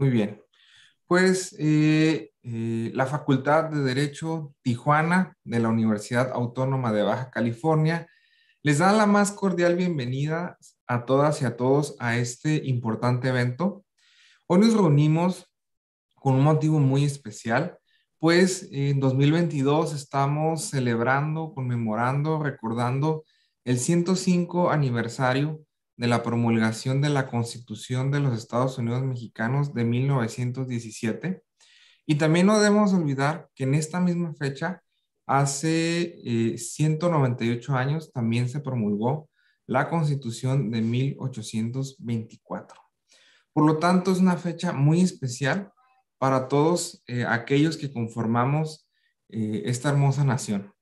Muy bien. Pues eh, eh, la Facultad de Derecho Tijuana de la Universidad Autónoma de Baja California les da la más cordial bienvenida a todas y a todos a este importante evento. Hoy nos reunimos con un motivo muy especial, pues en 2022 estamos celebrando, conmemorando, recordando el 105 aniversario de la promulgación de la Constitución de los Estados Unidos Mexicanos de 1917. Y también no debemos olvidar que en esta misma fecha, hace 198 eh, años, también se promulgó la Constitución de 1824. Por lo tanto, es una fecha muy especial para todos eh, aquellos que conformamos eh, esta hermosa nación.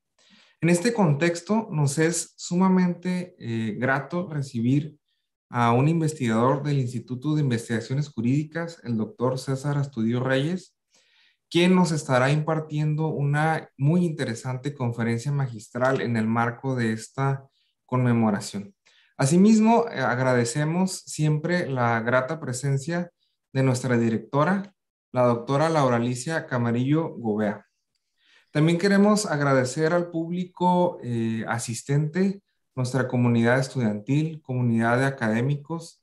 En este contexto, nos es sumamente grato recibir a un investigador del Instituto de Investigaciones Jurídicas, el doctor César Astudio Reyes, quien nos estará impartiendo una muy interesante conferencia magistral en el marco de esta conmemoración. Asimismo, eh, agradecemos siempre la grata presencia de nuestra directora, la doctora Laura Alicia Camarillo Gobea. También queremos agradecer al público eh, asistente nuestra comunidad estudiantil, comunidad de académicos,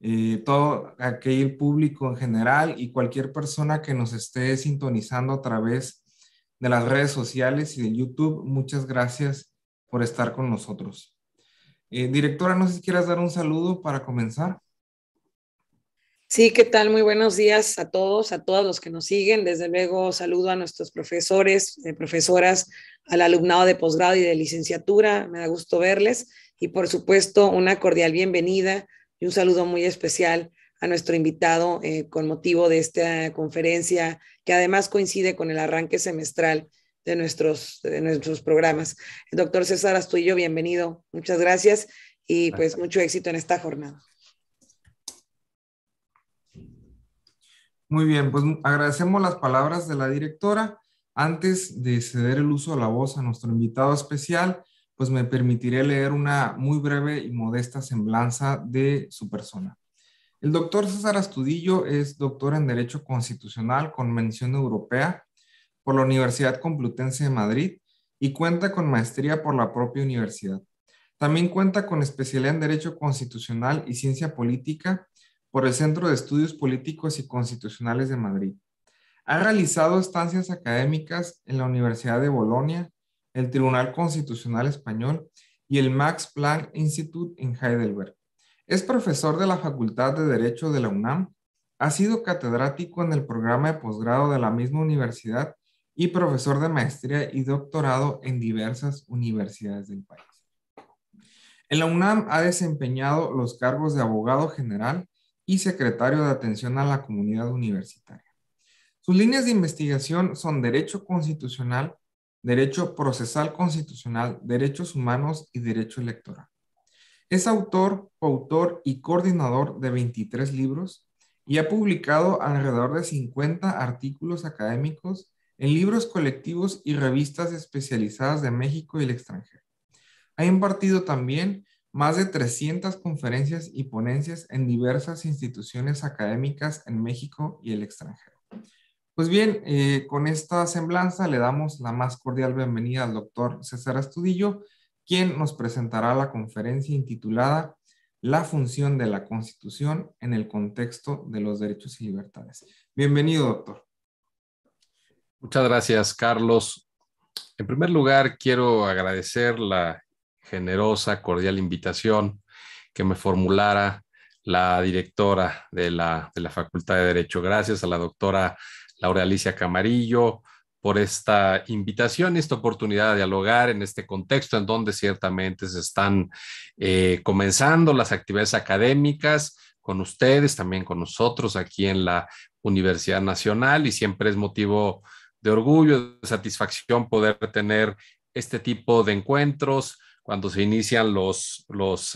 eh, todo aquel público en general y cualquier persona que nos esté sintonizando a través de las redes sociales y de YouTube. Muchas gracias por estar con nosotros. Eh, directora, no sé si quieras dar un saludo para comenzar. Sí, ¿qué tal? Muy buenos días a todos, a todos los que nos siguen. Desde luego saludo a nuestros profesores, eh, profesoras, al alumnado de posgrado y de licenciatura. Me da gusto verles. Y por supuesto, una cordial bienvenida y un saludo muy especial a nuestro invitado eh, con motivo de esta conferencia que además coincide con el arranque semestral de nuestros, de nuestros programas. El doctor César Astuillo, bienvenido. Muchas gracias y pues mucho éxito en esta jornada. Muy bien, pues agradecemos las palabras de la directora. Antes de ceder el uso de la voz a nuestro invitado especial, pues me permitiré leer una muy breve y modesta semblanza de su persona. El doctor César Astudillo es doctor en Derecho Constitucional con mención europea por la Universidad Complutense de Madrid y cuenta con maestría por la propia universidad. También cuenta con especialidad en Derecho Constitucional y Ciencia Política por el Centro de Estudios Políticos y Constitucionales de Madrid. Ha realizado estancias académicas en la Universidad de Bolonia, el Tribunal Constitucional Español y el Max Planck Institute en Heidelberg. Es profesor de la Facultad de Derecho de la UNAM, ha sido catedrático en el programa de posgrado de la misma universidad y profesor de maestría y doctorado en diversas universidades del país. En la UNAM ha desempeñado los cargos de abogado general, y secretario de Atención a la Comunidad Universitaria. Sus líneas de investigación son Derecho Constitucional, Derecho Procesal Constitucional, Derechos Humanos y Derecho Electoral. Es autor, coautor y coordinador de 23 libros y ha publicado alrededor de 50 artículos académicos en libros colectivos y revistas especializadas de México y el extranjero. Ha impartido también más de 300 conferencias y ponencias en diversas instituciones académicas en México y el extranjero. Pues bien, eh, con esta semblanza le damos la más cordial bienvenida al doctor César Astudillo, quien nos presentará la conferencia intitulada La función de la Constitución en el contexto de los derechos y libertades. Bienvenido, doctor. Muchas gracias, Carlos. En primer lugar, quiero agradecer la generosa, cordial invitación que me formulara la directora de la, de la Facultad de Derecho. Gracias a la doctora Laura Alicia Camarillo por esta invitación, esta oportunidad de dialogar en este contexto en donde ciertamente se están eh, comenzando las actividades académicas con ustedes, también con nosotros aquí en la Universidad Nacional y siempre es motivo de orgullo, de satisfacción poder tener este tipo de encuentros, cuando se inician los,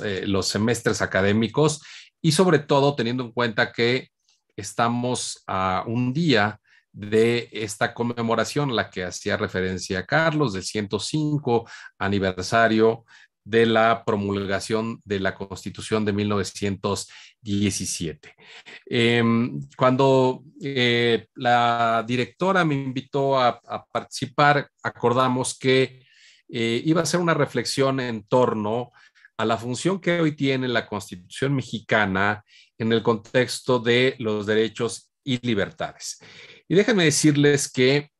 eh, los, semestres académicos y sobre todo teniendo en cuenta que estamos a un día de esta conmemoración, la que hacía referencia a Carlos, del 105 aniversario de la promulgación de la Constitución de 1917. Em, cuando eh, la directora me invitó a participar, acordamos que eh, iba a hacer una reflexión en torno a la función que hoy tiene la Constitución mexicana en el contexto de los derechos y libertades. Y déjenme decirles que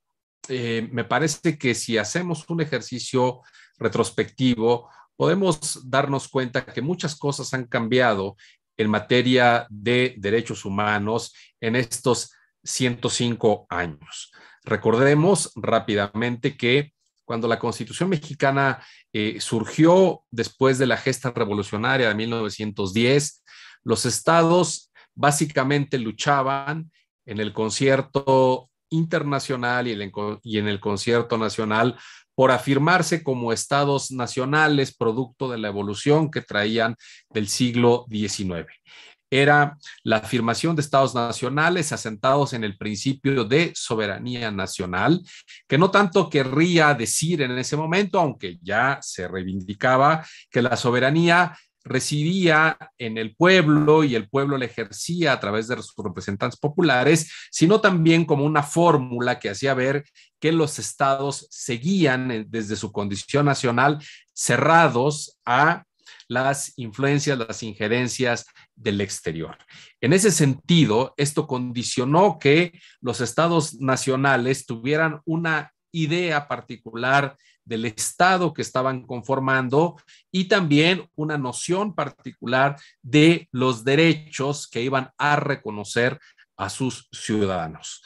eh, me parece que si hacemos un ejercicio retrospectivo, podemos darnos cuenta que muchas cosas han cambiado en materia de derechos humanos en estos 105 años. Recordemos rápidamente que cuando la Constitución mexicana eh, surgió después de la gesta revolucionaria de 1910, los estados básicamente luchaban en el concierto internacional y en el concierto nacional por afirmarse como estados nacionales producto de la evolución que traían del siglo XIX era la afirmación de estados nacionales asentados en el principio de soberanía nacional, que no tanto querría decir en ese momento, aunque ya se reivindicaba, que la soberanía residía en el pueblo y el pueblo la ejercía a través de sus representantes populares, sino también como una fórmula que hacía ver que los estados seguían eh, desde su condición nacional cerrados a las influencias, las injerencias del exterior. En ese sentido, esto condicionó que los estados nacionales tuvieran una idea particular del Estado que estaban conformando y también una noción particular de los derechos que iban a reconocer a sus ciudadanos.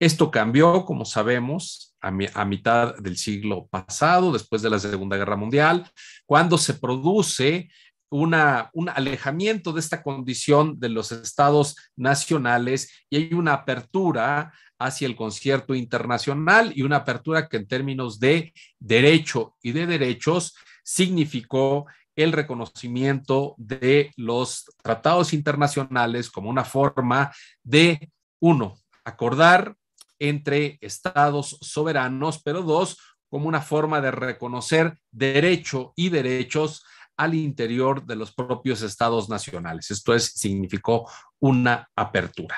Esto cambió, como sabemos, a, mitad del siglo pasado, después de la Segunda Guerra Mundial, cuando se produce una, un alejamiento de esta condición de los estados nacionales y hay una apertura hacia el concierto internacional y una apertura que en términos de derecho y de derechos significó el reconocimiento de los tratados internacionales como una forma de, uno, acordar entre estados soberanos, pero dos, como una forma de reconocer derecho y derechos al interior de los propios estados nacionales. Esto es, significó una apertura.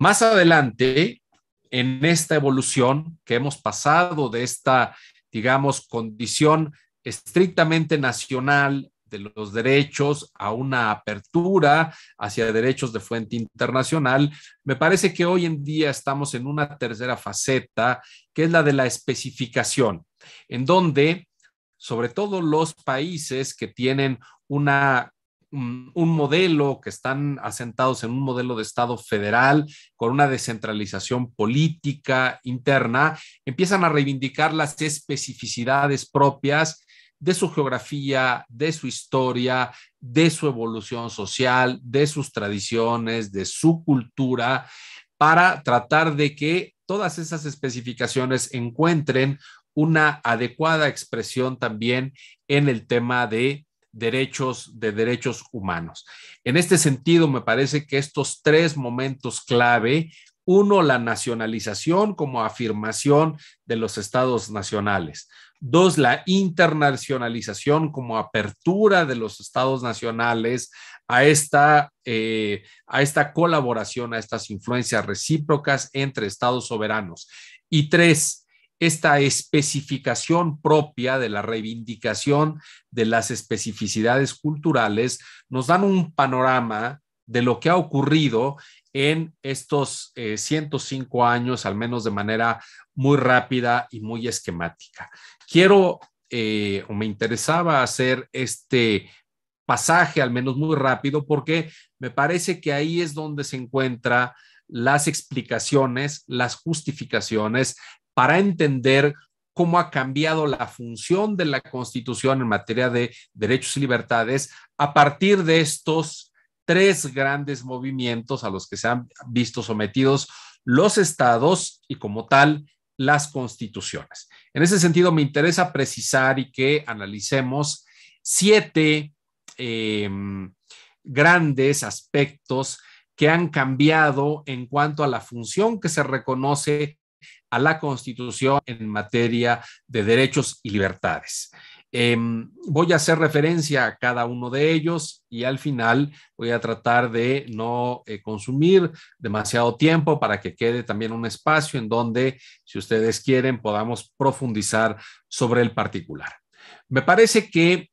Más adelante, en esta evolución que hemos pasado de esta, digamos, condición estrictamente nacional de los derechos a una apertura hacia derechos de fuente internacional, me parece que hoy en día estamos en una tercera faceta, que es la de la especificación, en donde sobre todo los países que tienen un, mm, un modelo que están asentados en un modelo de Estado federal con una descentralización política interna, empiezan a reivindicar las especificidades propias de su geografía, de su historia, de su evolución social, de sus tradiciones, de su cultura, para tratar de que todas esas especificaciones encuentren una adecuada expresión también en el tema de derechos, de derechos humanos. En este sentido, me parece que estos tres momentos clave, uno, la nacionalización como afirmación de los estados nacionales. Dos, la internacionalización como apertura de los estados nacionales a esta, eh, a esta colaboración, a estas influencias recíprocas entre estados soberanos. Y tres, esta especificación propia de la reivindicación de las especificidades culturales nos dan un panorama de lo que ha ocurrido en estos 105 eh, años, al menos de manera muy rápida y muy esquemática. Quiero, eh, o me interesaba hacer este pasaje, al menos muy rápido, porque me parece que ahí es donde se encuentra las explicaciones, las justificaciones, para entender cómo ha cambiado la función de la Constitución en materia de derechos y libertades a partir de estos tres grandes movimientos a los que se han visto sometidos los estados y como tal las constituciones. En ese sentido, me interesa precisar y que analicemos siete em, grandes aspectos que han cambiado en cuanto a la función que se reconoce a la Constitución en materia de derechos y libertades. Em, voy a hacer referencia a cada uno de ellos y al final voy a tratar de no eh, consumir demasiado tiempo para que quede también un espacio en donde, si ustedes quieren, podamos profundizar sobre el particular. Me parece que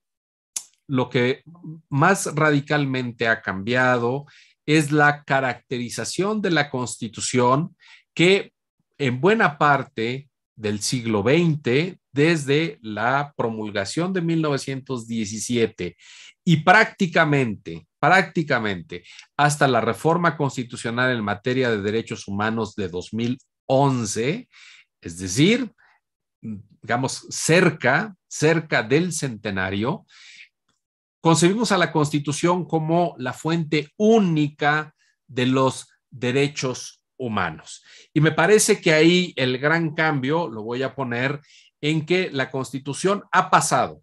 lo que más radicalmente ha cambiado es la caracterización de la Constitución que en buena parte del siglo XX, desde la promulgación de 1917 y prácticamente, prácticamente hasta la reforma constitucional en materia de derechos humanos de 2011, es decir, digamos, cerca, cerca del centenario, concebimos a la Constitución como la fuente única de los derechos humanos. Y me parece que ahí el gran cambio, lo voy a poner, en que la Constitución ha pasado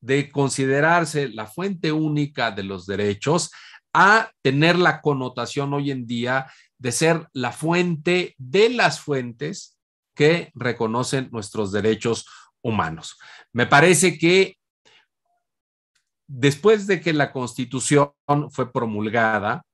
de considerarse la fuente única de los derechos a tener la connotación hoy en día de ser la fuente de las fuentes que reconocen nuestros derechos humanos. Me parece que después de que la Constitución fue promulgada,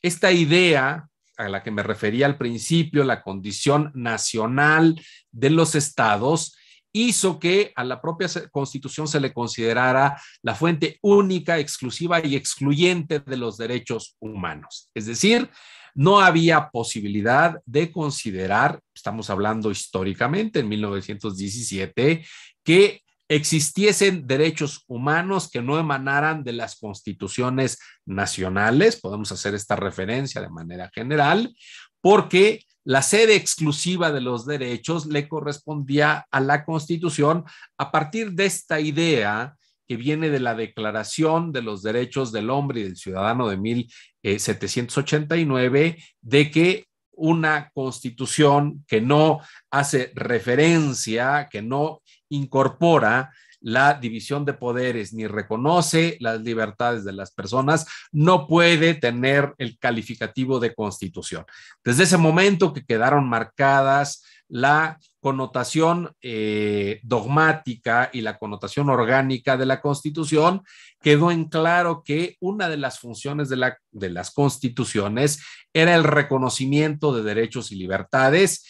esta idea a la que me refería al principio, la condición nacional de los estados, hizo que a la propia constitución se le considerara la fuente única, exclusiva y excluyente de los derechos humanos. Es decir, no había posibilidad de considerar, estamos hablando históricamente en 1917, que existiesen derechos humanos que no emanaran de las constituciones nacionales, podemos hacer esta referencia de manera general, porque la sede exclusiva de los derechos le correspondía a la Constitución a partir de esta idea que viene de la Declaración de los Derechos del Hombre y del Ciudadano de 1789, eh, de que una constitución que no hace referencia, que no incorpora la división de poderes ni reconoce las libertades de las personas, no puede tener el calificativo de constitución. Desde ese momento que quedaron marcadas la connotación eh, dogmática y la connotación orgánica de la Constitución, quedó en claro que una de las funciones de, la, de las constituciones era el reconocimiento de derechos y libertades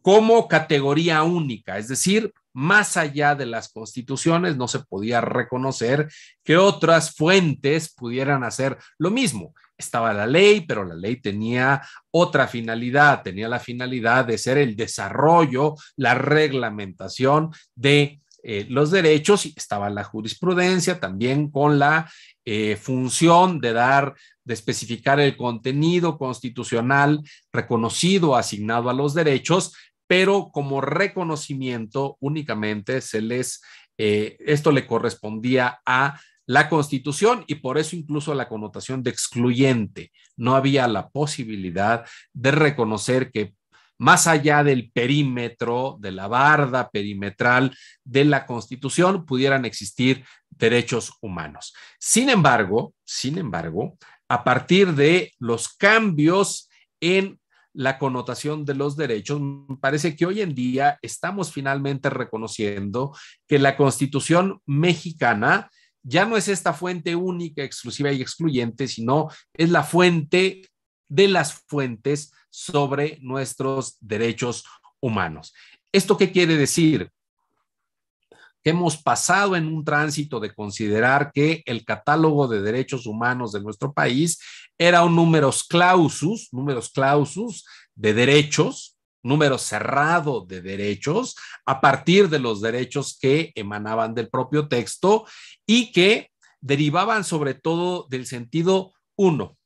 como categoría única, es decir, más allá de las constituciones, no se podía reconocer que otras fuentes pudieran hacer lo mismo. Estaba la ley, pero la ley tenía otra finalidad, tenía la finalidad de ser el desarrollo, la reglamentación de eh, los derechos y estaba la jurisprudencia también con la eh, función de dar, de especificar el contenido constitucional reconocido, asignado a los derechos, pero como reconocimiento únicamente se les, eh, esto le correspondía a la constitución y por eso incluso la connotación de excluyente. No había la posibilidad de reconocer que más allá del perímetro, de la barda perimetral de la Constitución, pudieran existir derechos humanos. Sin embargo, sin embargo, a partir de los cambios en la connotación de los derechos, parece que hoy en día estamos finalmente reconociendo que la constitución mexicana ya no es esta fuente única, exclusiva y excluyente, sino es la fuente de las fuentes sobre nuestros derechos humanos. ¿Esto qué quiere decir? que hemos pasado en un tránsito de considerar que el catálogo de derechos humanos de nuestro país era un números clausus, números clausus de derechos, número cerrado de derechos, a partir de los derechos que emanaban del propio texto y que derivaban sobre todo del sentido uno,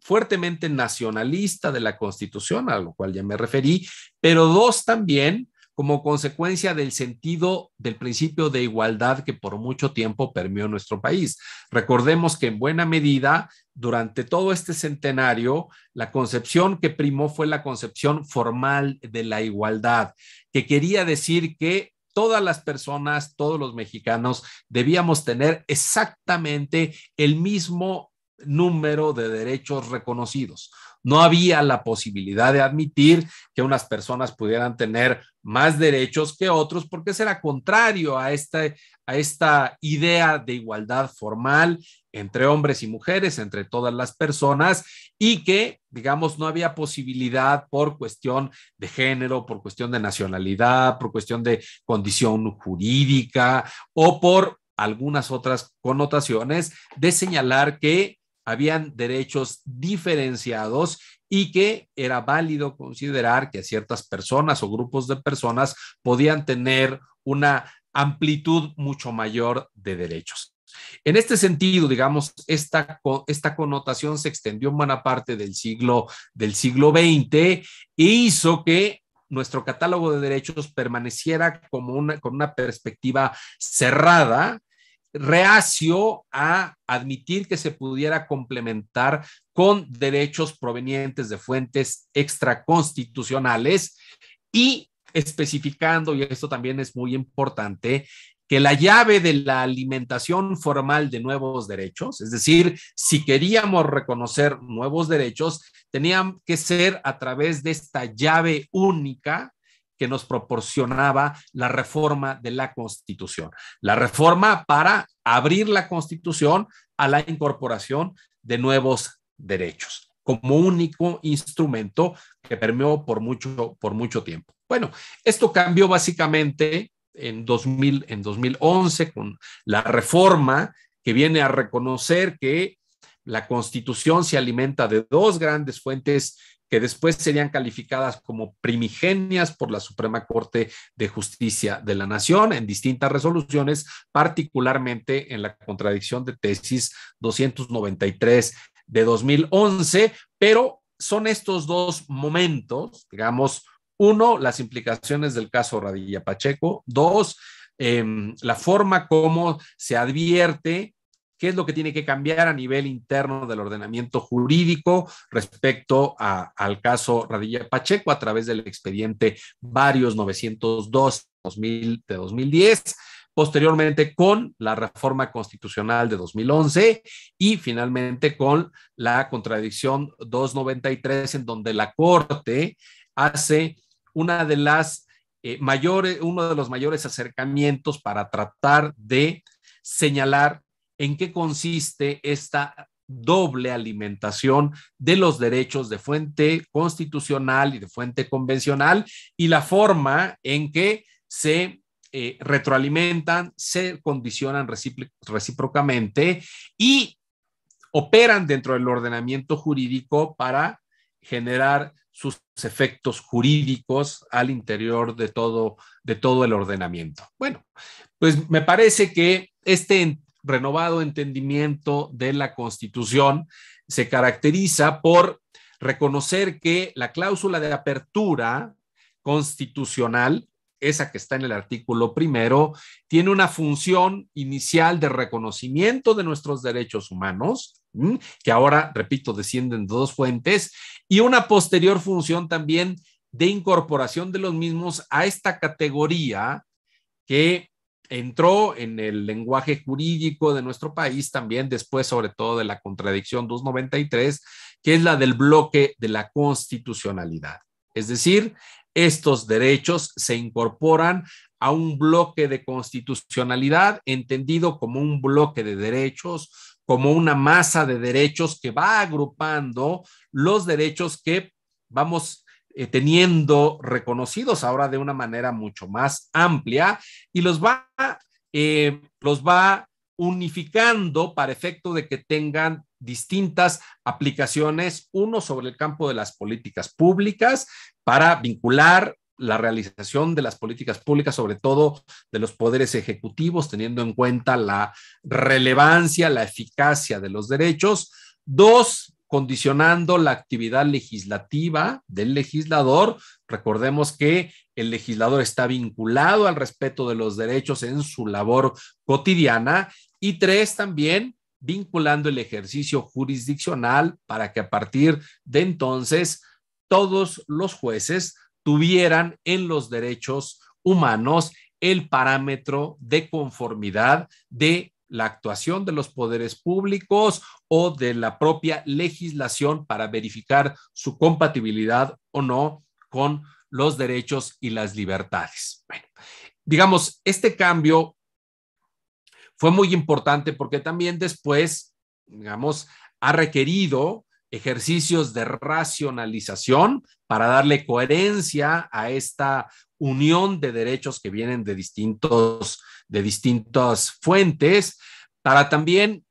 fuertemente nacionalista de la Constitución, a lo cual ya me referí, pero dos, también como consecuencia del sentido del principio de igualdad que por mucho tiempo permeó nuestro país. Recordemos que en buena medida, durante todo este centenario, la concepción que primó fue la concepción formal de la igualdad, que quería decir que todas las personas, todos los mexicanos, debíamos tener exactamente el mismo número de derechos reconocidos no había la posibilidad de admitir que unas personas pudieran tener más derechos que otros, porque eso era contrario a esta, a esta idea de igualdad formal entre hombres y mujeres, entre todas las personas, y que, digamos, no había posibilidad por cuestión de género, por cuestión de nacionalidad, por cuestión de condición jurídica o por algunas otras connotaciones de señalar que habían derechos diferenciados y que era válido considerar que ciertas personas o grupos de personas podían tener una amplitud mucho mayor de derechos. En este sentido, digamos, esta, esta connotación se extendió en buena parte del siglo, del siglo XX e hizo que nuestro catálogo de derechos permaneciera como una, con una perspectiva cerrada, reacio a admitir que se pudiera complementar con derechos provenientes de fuentes extraconstitucionales y especificando, y esto también es muy importante, que la llave de la alimentación formal de nuevos derechos, es decir, si queríamos reconocer nuevos derechos, tenían que ser a través de esta llave única que nos proporcionaba la reforma de la Constitución. La reforma para abrir la Constitución a la incorporación de nuevos derechos como único instrumento que permeó por mucho, por mucho tiempo. Bueno, esto cambió básicamente en, 2000, en 2011 con la reforma que viene a reconocer que la Constitución se alimenta de dos grandes fuentes que después serían calificadas como primigenias por la Suprema Corte de Justicia de la Nación en distintas resoluciones, particularmente en la contradicción de tesis 293 de 2011, pero son estos dos momentos, digamos, uno, las implicaciones del caso Radilla Pacheco, dos, em, la forma como se advierte qué es lo que tiene que cambiar a nivel interno del ordenamiento jurídico respecto al caso Radilla Pacheco a través del expediente varios 902 de 2010 posteriormente con la reforma constitucional de 2011 y finalmente con la contradicción 293 en donde la Corte hace una de las eh, mayores, uno de los mayores acercamientos para tratar de señalar en qué consiste esta doble alimentación de los derechos de fuente constitucional y de fuente convencional y la forma en que se eh, retroalimentan, se condicionan recíprocamente y operan dentro del ordenamiento jurídico para generar sus efectos jurídicos al interior de todo, de todo el ordenamiento. Bueno, pues me parece que este renovado entendimiento de la Constitución se caracteriza por reconocer que la cláusula de apertura constitucional, esa que está en el artículo primero, tiene una función inicial de reconocimiento de nuestros derechos humanos, que ahora, repito, descienden de dos fuentes, y una posterior función también de incorporación de los mismos a esta categoría que entró en el lenguaje jurídico de nuestro país también después, sobre todo, de la contradicción 293, que es la del bloque de la constitucionalidad. Es decir, estos derechos se incorporan a un bloque de constitucionalidad entendido como un bloque de derechos, como una masa de derechos que va agrupando los derechos que vamos eh, teniendo reconocidos ahora de una manera mucho más amplia y los va, eh, los va unificando para efecto de que tengan distintas aplicaciones, uno sobre el campo de las políticas públicas para vincular la realización de las políticas públicas, sobre todo de los poderes ejecutivos, teniendo en cuenta la relevancia, la eficacia de los derechos. Dos, condicionando la actividad legislativa del legislador. Recordemos que el legislador está vinculado al respeto de los derechos en su labor cotidiana. Y tres, también vinculando el ejercicio jurisdiccional para que a partir de entonces todos los jueces tuvieran en los derechos humanos el parámetro de conformidad de la actuación de los poderes públicos o de la propia legislación para verificar su compatibilidad o no con los derechos y las libertades. Bueno, digamos, este cambio fue muy importante porque también después, digamos, ha requerido ejercicios de racionalización para darle coherencia a esta unión de derechos que vienen de distintos de distintas fuentes para también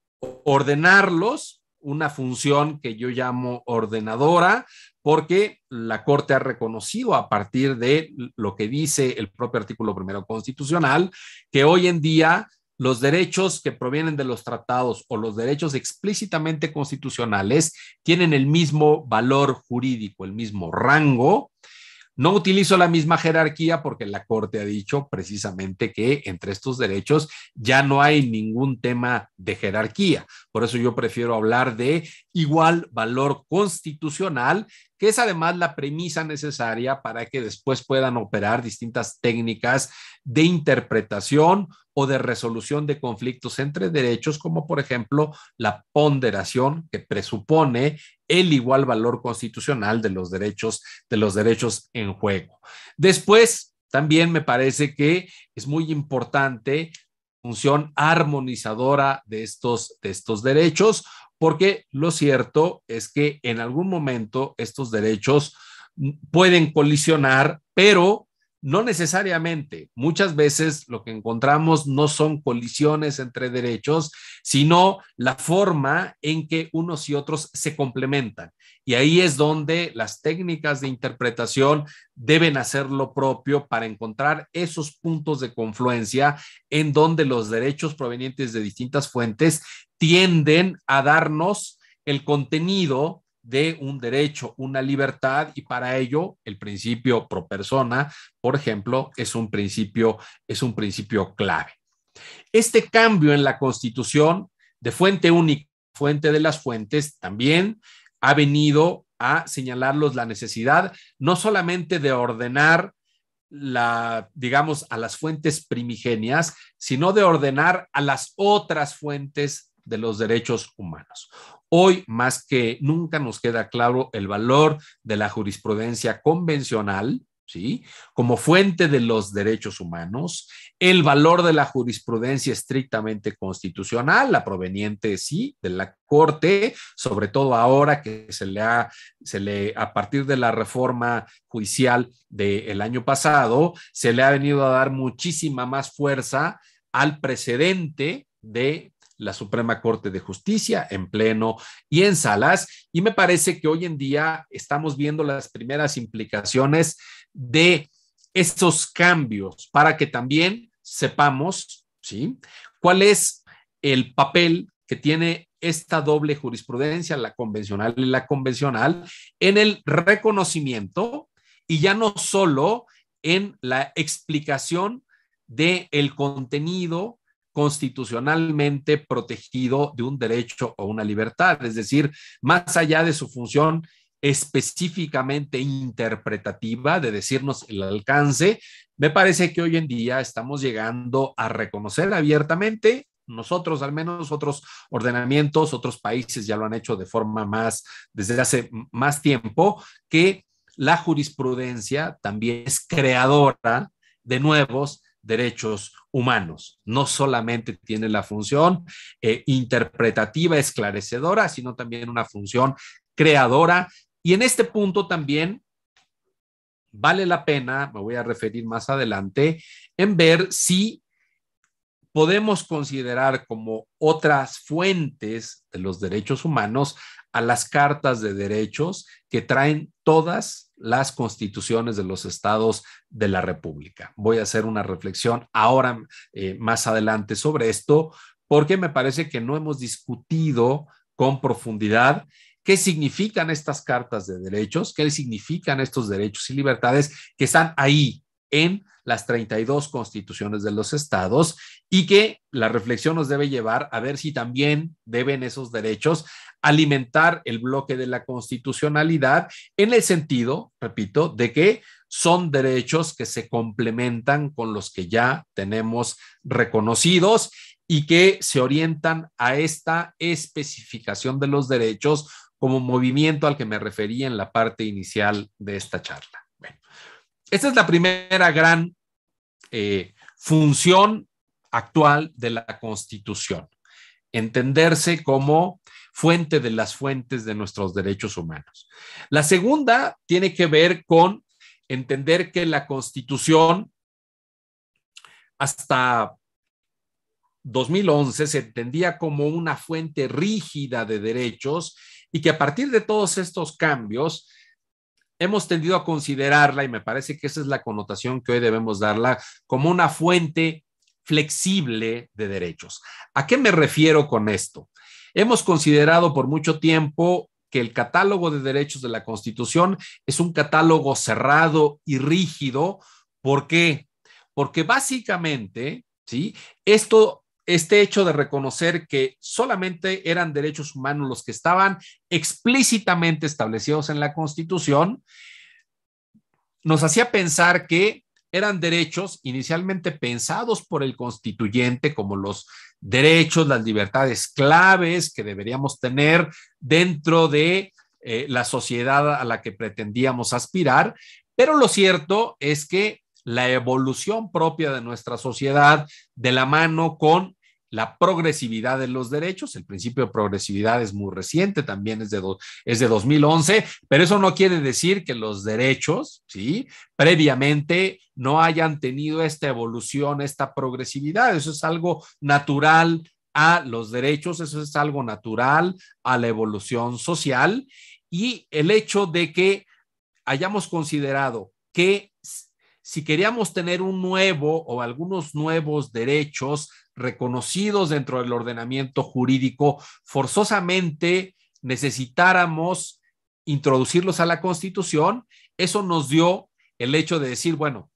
ordenarlos, una función que yo llamo ordenadora, porque la Corte ha reconocido a partir de lo que dice el propio artículo primero constitucional, que hoy en día los derechos que provienen de los tratados o los derechos explícitamente constitucionales tienen el mismo valor jurídico, el mismo rango, no utilizo la misma jerarquía porque la Corte ha dicho precisamente que entre estos derechos ya no hay ningún tema de jerarquía. Por eso yo prefiero hablar de igual valor constitucional, que es además la premisa necesaria para que después puedan operar distintas técnicas de interpretación o de resolución de conflictos entre derechos, como por ejemplo la ponderación que presupone el igual valor constitucional de los derechos de los derechos en juego. Después, también me parece que es muy importante función armonizadora de estos, de estos derechos, porque lo cierto es que en algún momento estos derechos pueden colisionar, pero no necesariamente, muchas veces lo que encontramos no son colisiones entre derechos, sino la forma en que unos y otros se complementan. Y ahí es donde las técnicas de interpretación deben hacer lo propio para encontrar esos puntos de confluencia en donde los derechos provenientes de distintas fuentes tienden a darnos el contenido de un derecho, una libertad, y para ello el principio pro persona, por ejemplo, es un principio, es un principio clave. Este cambio en la Constitución de fuente única, fuente de las fuentes, también ha venido a señalarlos la necesidad no solamente de ordenar la, digamos, a las fuentes primigenias, sino de ordenar a las otras fuentes de los derechos humanos. Hoy más que nunca nos queda claro el valor de la jurisprudencia convencional, ¿sí? Como fuente de los derechos humanos, el valor de la jurisprudencia estrictamente constitucional, la proveniente, sí, de la Corte, sobre todo ahora que se le ha, se le, a partir de la reforma judicial del año pasado, se le ha venido a dar muchísima más fuerza al precedente de la Suprema Corte de Justicia, en pleno y en salas. Y me parece que hoy en día estamos viendo las primeras implicaciones de estos cambios para que también sepamos, ¿sí? ¿Cuál es el papel que tiene esta doble jurisprudencia, la convencional y la convencional, en el reconocimiento y ya no solo en la explicación del el contenido constitucionalmente protegido de un derecho o una libertad, es decir, más allá de su función específicamente interpretativa de decirnos el alcance, me parece que hoy en día estamos llegando a reconocer abiertamente nosotros, al menos otros ordenamientos, otros países ya lo han hecho de forma más, desde hace más tiempo, que la jurisprudencia también es creadora de nuevos derechos humanos. No solamente tiene la función eh, interpretativa, esclarecedora, sino también una función creadora. Y en este punto también vale la pena, me voy a referir más adelante, en ver si podemos considerar como otras fuentes de los derechos humanos a las cartas de derechos que traen todas las constituciones de los estados de la República. Voy a hacer una reflexión ahora eh, más adelante sobre esto, porque me parece que no hemos discutido con profundidad qué significan estas cartas de derechos, qué significan estos derechos y libertades que están ahí en las 32 constituciones de los estados y que la reflexión nos debe llevar a ver si también deben esos derechos alimentar el bloque de la constitucionalidad en el sentido, repito, de que son derechos que se complementan con los que ya tenemos reconocidos y que se orientan a esta especificación de los derechos como movimiento al que me referí en la parte inicial de esta charla. Bueno, esta es la primera gran eh, función actual de la Constitución, entenderse como fuente de las fuentes de nuestros derechos humanos. La segunda tiene que ver con entender que la Constitución hasta 2011 se entendía como una fuente rígida de derechos y que a partir de todos estos cambios hemos tendido a considerarla, y me parece que esa es la connotación que hoy debemos darla, como una fuente flexible de derechos. ¿A qué me refiero con esto? Hemos considerado por mucho tiempo que el catálogo de derechos de la Constitución es un catálogo cerrado y rígido. ¿Por qué? Porque básicamente, ¿sí? Esto este hecho de reconocer que solamente eran derechos humanos los que estaban explícitamente establecidos en la Constitución, nos hacía pensar que eran derechos inicialmente pensados por el constituyente como los derechos, las libertades claves que deberíamos tener dentro de eh, la sociedad a la que pretendíamos aspirar, pero lo cierto es que la evolución propia de nuestra sociedad de la mano con la progresividad de los derechos. El principio de progresividad es muy reciente, también es de, es de 2011, pero eso no quiere decir que los derechos, ¿sí? Previamente no hayan tenido esta evolución, esta progresividad. Eso es algo natural a los derechos, eso es algo natural a la evolución social y el hecho de que hayamos considerado que si queríamos tener un nuevo o algunos nuevos derechos reconocidos dentro del ordenamiento jurídico, forzosamente necesitáramos introducirlos a la Constitución. Eso nos dio el hecho de decir, bueno,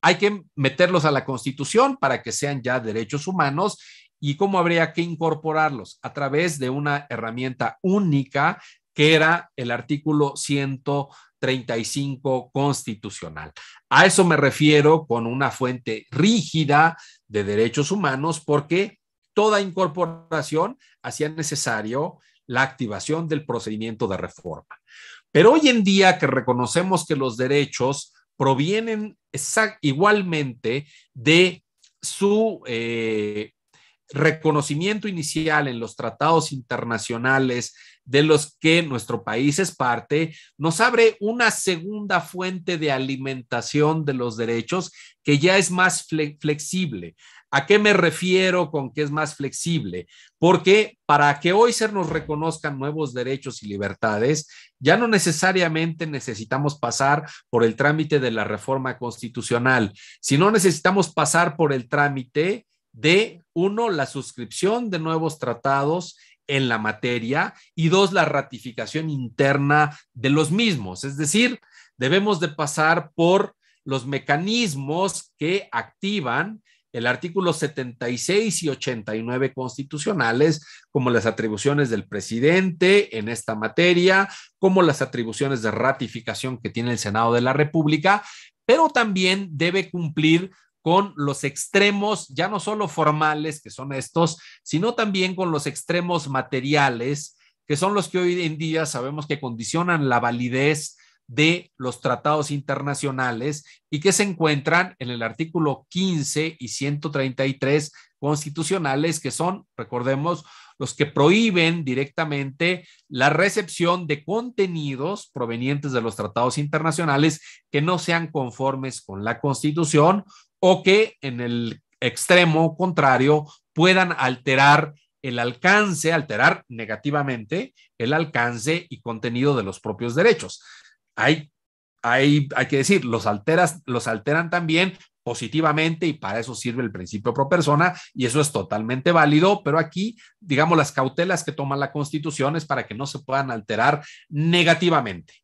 hay que meterlos a la Constitución para que sean ya derechos humanos y cómo habría que incorporarlos a través de una herramienta única que era el artículo 100 35 constitucional. A eso me refiero con una fuente rígida de derechos humanos porque toda incorporación hacía necesario la activación del procedimiento de reforma. Pero hoy en día que reconocemos que los derechos provienen igualmente de su eh, reconocimiento inicial en los tratados internacionales de los que nuestro país es parte, nos abre una segunda fuente de alimentación de los derechos que ya es más flexible. ¿A qué me refiero con que es más flexible? Porque para que hoy se nos reconozcan nuevos derechos y libertades, ya no necesariamente necesitamos pasar por el trámite de la reforma constitucional, sino necesitamos pasar por el trámite de, uno, la suscripción de nuevos tratados en la materia y dos, la ratificación interna de los mismos. Es decir, debemos de pasar por los mecanismos que activan el artículo 76 y 89 constitucionales, como las atribuciones del presidente en esta materia, como las atribuciones de ratificación que tiene el Senado de la República, pero también debe cumplir con los extremos, ya no solo formales, que son estos, sino también con los extremos materiales, que son los que hoy en día sabemos que condicionan la validez de los tratados internacionales y que se encuentran en el artículo 15 y 133 constitucionales, que son, recordemos, los que prohíben directamente la recepción de contenidos provenientes de los tratados internacionales que no sean conformes con la Constitución o que en el extremo contrario puedan alterar el alcance, alterar negativamente el alcance y contenido de los propios derechos. Hay, hay, hay que decir, los, alteras, los alteran también positivamente y para eso sirve el principio pro persona y eso es totalmente válido, pero aquí, digamos, las cautelas que toma la Constitución es para que no se puedan alterar negativamente,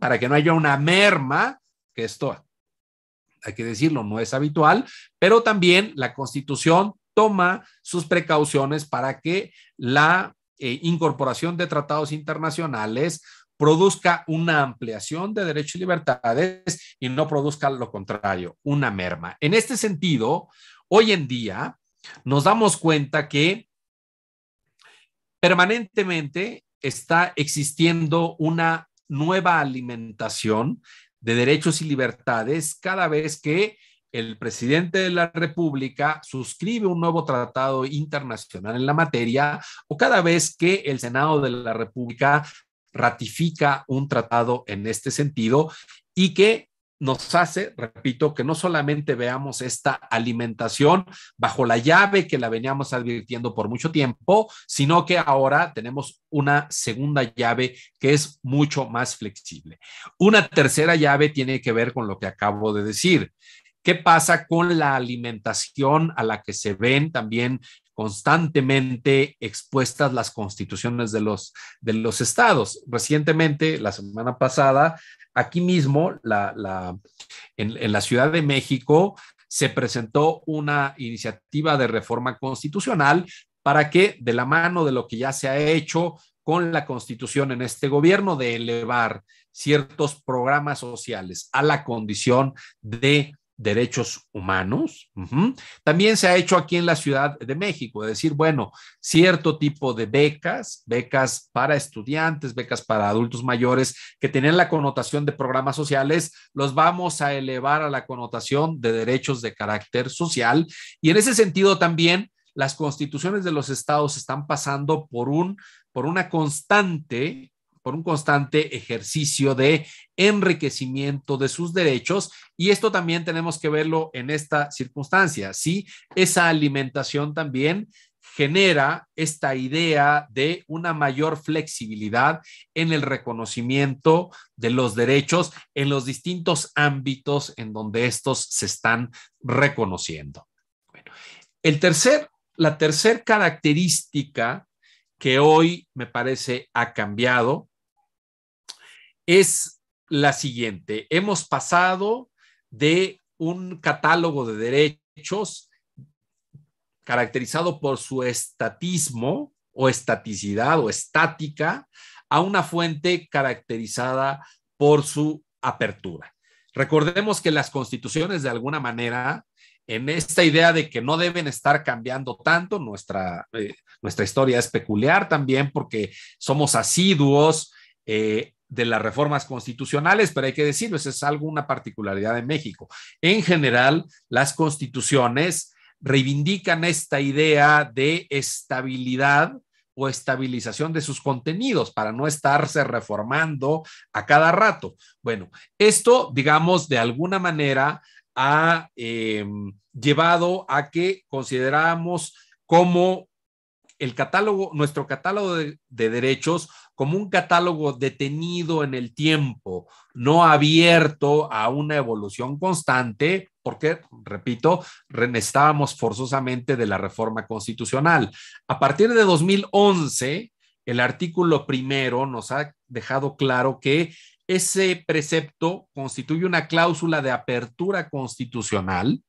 para que no haya una merma, que esto hay que decirlo, no es habitual, pero también la Constitución toma sus precauciones para que la eh, incorporación de tratados internacionales produzca una ampliación de derechos y libertades y no produzca lo contrario, una merma. En este sentido, hoy en día nos damos cuenta que permanentemente está existiendo una nueva alimentación de Derechos y Libertades cada vez que el presidente de la República suscribe un nuevo tratado internacional en la materia o cada vez que el Senado de la República ratifica un tratado en este sentido y que nos hace, repito, que no solamente veamos esta alimentación bajo la llave que la veníamos advirtiendo por mucho tiempo, sino que ahora tenemos una segunda llave que es mucho más flexible. Una tercera llave tiene que ver con lo que acabo de decir. ¿Qué pasa con la alimentación a la que se ven también constantemente expuestas las constituciones de los, de los estados? Recientemente, la semana pasada, aquí mismo, la, en, en la Ciudad de México, se presentó una iniciativa de reforma constitucional para que, de la mano de lo que ya se ha hecho con la constitución en este gobierno, de elevar ciertos programas sociales a la condición de derechos humanos. También se ha hecho aquí en la Ciudad de México, es decir, bueno, cierto tipo de becas, becas para estudiantes, becas para adultos mayores que tenían la connotación de programas sociales, los vamos a elevar a la connotación de derechos de carácter social. Y en ese sentido también las constituciones de los estados están pasando por un por una constante por un constante ejercicio de enriquecimiento de sus derechos y esto también tenemos que verlo en esta circunstancia, ¿sí? Esa alimentación también genera esta idea de una mayor flexibilidad en el reconocimiento de los derechos en los distintos ámbitos en donde estos se están reconociendo. Bueno, el tercer, la tercera característica que hoy me parece ha cambiado es la siguiente. Hemos pasado de un catálogo de derechos caracterizado por su estatismo o estaticidad o estática a una fuente caracterizada por su apertura. Recordemos que las constituciones de alguna manera en esta idea de que no deben estar cambiando tanto, nuestra, eh, nuestra historia es peculiar también porque somos asiduos eh, de las reformas constitucionales, pero hay que decirlo, esa es algo, una particularidad de México. En general, las constituciones reivindican esta idea de estabilidad o estabilización de sus contenidos para no estarse reformando a cada rato. Bueno, esto, digamos, de alguna manera ha eh, llevado a que consideramos como el catálogo, nuestro catálogo de, derechos como un catálogo detenido en el tiempo, no abierto a una evolución constante, porque, repito, renestábamos forzosamente de la reforma constitucional. A partir de 2011, el artículo primero nos ha dejado claro que ese precepto constituye una cláusula de apertura constitucional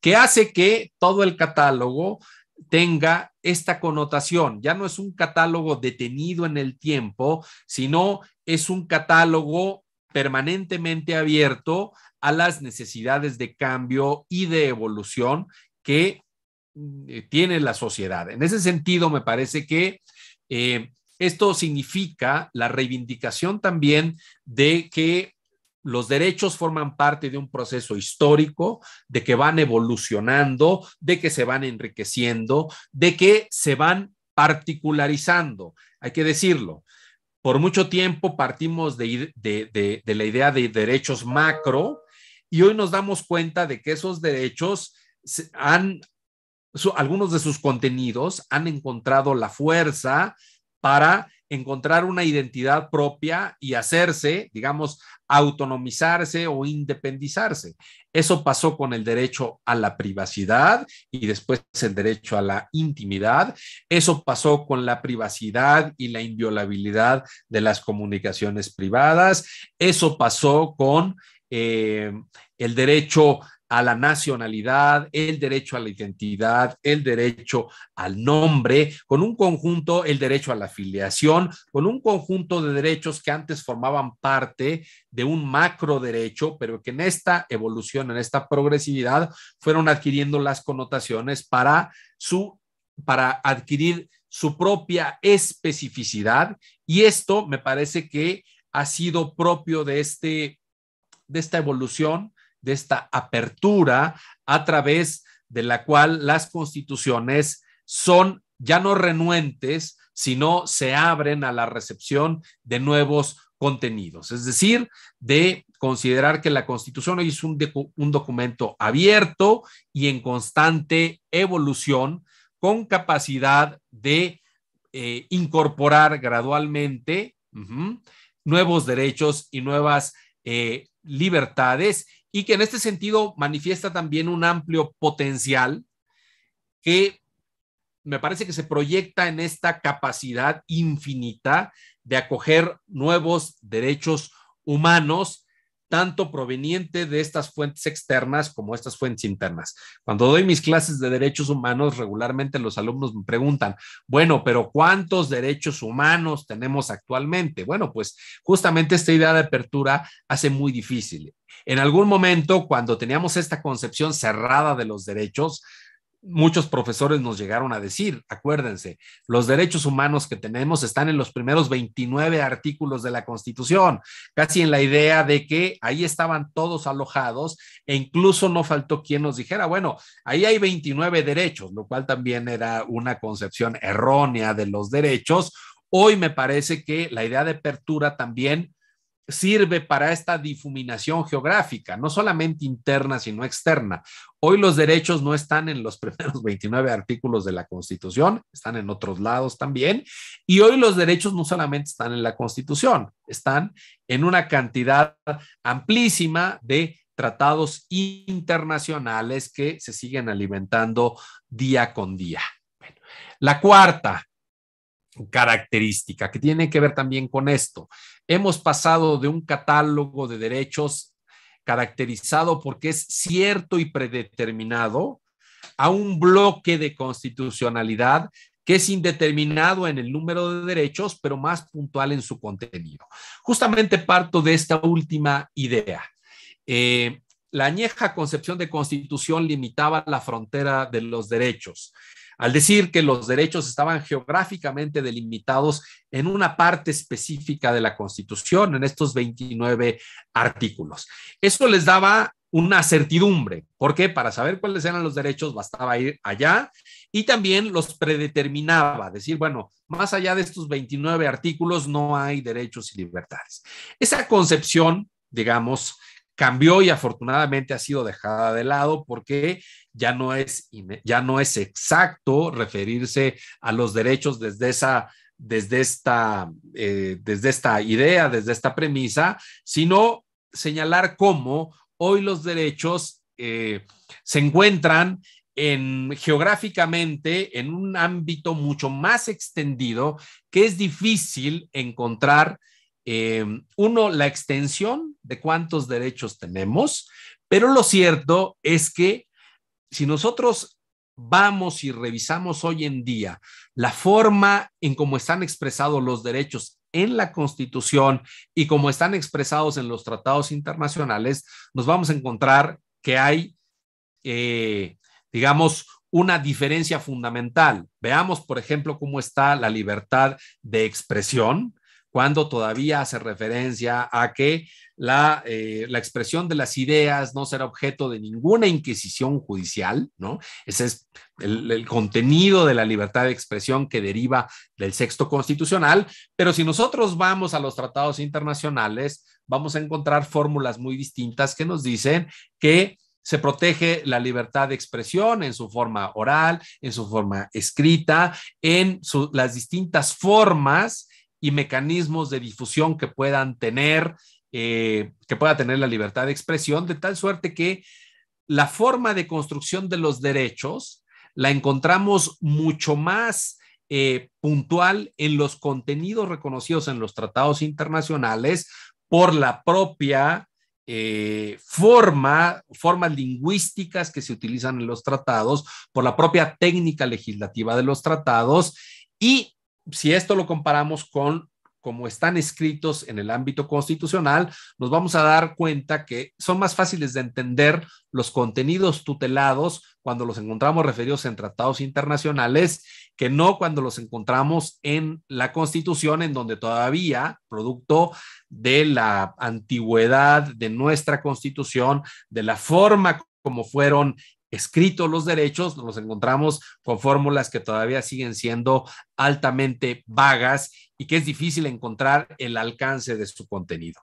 que hace que todo el catálogo tenga esta connotación. Ya no es un catálogo detenido en el tiempo, sino es un catálogo permanentemente abierto a las necesidades de cambio y de evolución que mm, eh, tiene la sociedad. En ese sentido, me parece que eh, esto significa la reivindicación también de que los derechos forman parte de un proceso histórico, de que van evolucionando, de que se van enriqueciendo, de que se van particularizando, hay que decirlo. Por mucho tiempo partimos de, la idea de derechos macro y hoy nos damos cuenta de que esos derechos han, algunos de sus contenidos han encontrado la fuerza para encontrar una identidad propia y hacerse, digamos, autonomizarse o independizarse. Eso pasó con el derecho a la privacidad y después el derecho a la intimidad. Eso pasó con la privacidad y la inviolabilidad de las comunicaciones privadas. Eso pasó con eh, el derecho a la nacionalidad, el derecho a la identidad, el derecho al nombre, con un conjunto, el derecho a la afiliación, con un conjunto de derechos que antes formaban parte de un macro derecho, pero que en esta evolución, en esta progresividad, fueron adquiriendo las connotaciones para su para adquirir su propia especificidad y esto me parece que ha sido propio de este de esta evolución de esta apertura a través de la cual las constituciones son ya no renuentes, sino se abren a la recepción de nuevos contenidos, es decir, de considerar que la Constitución hoy es un, documento abierto y en constante evolución con capacidad de eh, incorporar gradualmente nuevos derechos y nuevas eh, libertades y que en este sentido manifiesta también un amplio potencial que me parece que se proyecta en esta capacidad infinita de acoger nuevos derechos humanos tanto proveniente de estas fuentes externas como estas fuentes internas. Cuando doy mis clases de derechos humanos, regularmente los alumnos me preguntan, bueno, pero ¿cuántos derechos humanos tenemos actualmente? Bueno, pues justamente esta idea de apertura hace muy difícil. En algún momento, cuando teníamos esta concepción cerrada de los derechos, muchos profesores nos llegaron a decir, acuérdense, los derechos humanos que tenemos están en los primeros 29 artículos de la Constitución, casi en la idea de que ahí estaban todos alojados e incluso no faltó quien nos dijera, bueno, ahí hay 29 derechos, lo cual también era una concepción errónea de los derechos. Hoy me parece que la idea de apertura también sirve para esta difuminación geográfica, no solamente interna, sino externa. Hoy los derechos no están en los primeros 29 artículos de la Constitución, están en otros lados también, y hoy los derechos no solamente están en la Constitución, están en una cantidad amplísima de tratados internacionales que se siguen alimentando día con día. la cuarta característica que tiene que ver también con esto Hemos pasado de un catálogo de derechos caracterizado porque es cierto y predeterminado a un bloque de constitucionalidad que es indeterminado en el número de derechos, pero más puntual en su contenido. Justamente parto de esta última idea. Eh, la añeja concepción de constitución limitaba la frontera de los derechos. Al decir que los derechos estaban geográficamente delimitados en una parte específica de la Constitución, en estos 29 artículos. Eso les daba una certidumbre, porque para saber cuáles eran los derechos bastaba ir allá y también los predeterminaba, decir, bueno, más allá de estos 29 artículos no hay derechos y libertades. Esa concepción, digamos, cambió y afortunadamente ha sido dejada de lado porque ya no es, ya no es exacto referirse a los derechos desde esa desde esta, eh, desde esta idea, desde esta premisa, sino señalar cómo hoy los derechos eh, se encuentran geográficamente en un ámbito mucho más extendido que es difícil encontrar Em, uno, la extensión de cuántos derechos tenemos, pero lo cierto es que si nosotros vamos y revisamos hoy en día la forma en cómo están expresados los derechos en la Constitución y cómo están expresados en los tratados internacionales, nos vamos a encontrar que hay, eh, digamos, una diferencia fundamental. Veamos, por ejemplo, cómo está la libertad de expresión, cuando todavía hace referencia a que eh, la, expresión de las ideas no será objeto de ninguna inquisición judicial, ¿no? Ese es el, contenido de la libertad de expresión que deriva del sexto constitucional, pero si nosotros vamos a los tratados internacionales, vamos a encontrar fórmulas muy distintas que nos dicen que se protege la libertad de expresión en su forma oral, en su forma escrita, en las distintas formas y mecanismos de difusión que puedan tener, eh, que pueda tener la libertad de expresión, de tal suerte que la forma de construcción de los derechos la encontramos mucho más eh, puntual en los contenidos reconocidos en los tratados internacionales por la propia eh, forma, formas lingüísticas que se utilizan en los tratados, por la propia técnica legislativa de los tratados y si esto lo comparamos con como están escritos en el ámbito constitucional, nos vamos a dar cuenta que son más fáciles de entender los contenidos tutelados cuando los encontramos referidos en tratados internacionales que no cuando los encontramos en la Constitución, en donde todavía, producto de la antigüedad de nuestra Constitución, de la forma como fueron escritos los derechos, nos encontramos con fórmulas que todavía siguen siendo altamente vagas y que es difícil encontrar el alcance de su contenido.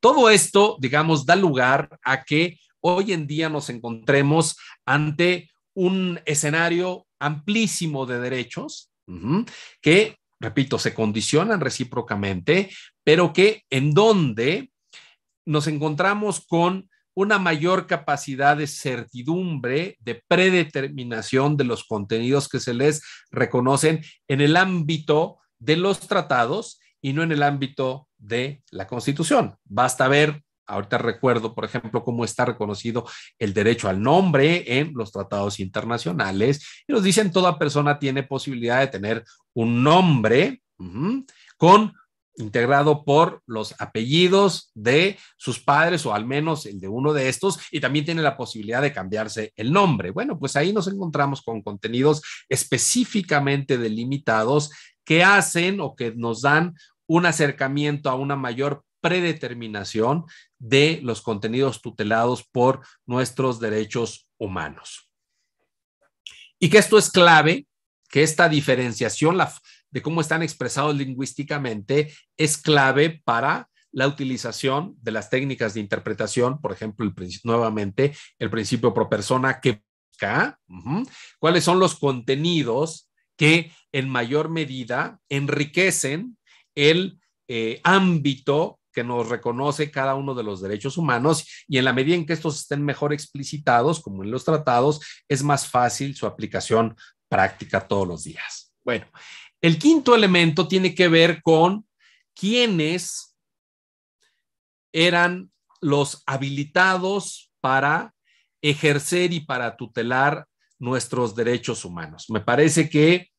Todo esto, digamos, da lugar a que hoy en día nos encontremos ante un escenario amplísimo de derechos que, repito, se condicionan recíprocamente, pero que en donde nos encontramos con una mayor capacidad de certidumbre, de predeterminación de los contenidos que se les reconocen en el ámbito de los tratados y no en el ámbito de la Constitución. Basta ver, ahorita recuerdo, por ejemplo, cómo está reconocido el derecho al nombre en los tratados internacionales y nos dicen toda persona tiene posibilidad de tener un nombre con integrado por los apellidos de sus padres o al menos el de uno de estos y también tiene la posibilidad de cambiarse el nombre. Bueno, pues ahí nos encontramos con contenidos específicamente delimitados que hacen o que nos dan un acercamiento a una mayor predeterminación de los contenidos tutelados por nuestros derechos humanos. Y que esto es clave, que esta diferenciación, la, de cómo están expresados lingüísticamente es clave para la utilización de las técnicas de interpretación, por ejemplo, el, nuevamente el principio pro persona que busca, cuáles son los contenidos que en mayor medida enriquecen el eh, ámbito que nos reconoce cada uno de los derechos humanos y en la medida en que estos estén mejor explicitados, como en los tratados, es más fácil su aplicación práctica todos los días. Bueno, el quinto elemento tiene que ver con quiénes eran los habilitados para ejercer y para tutelar nuestros derechos humanos. Me parece que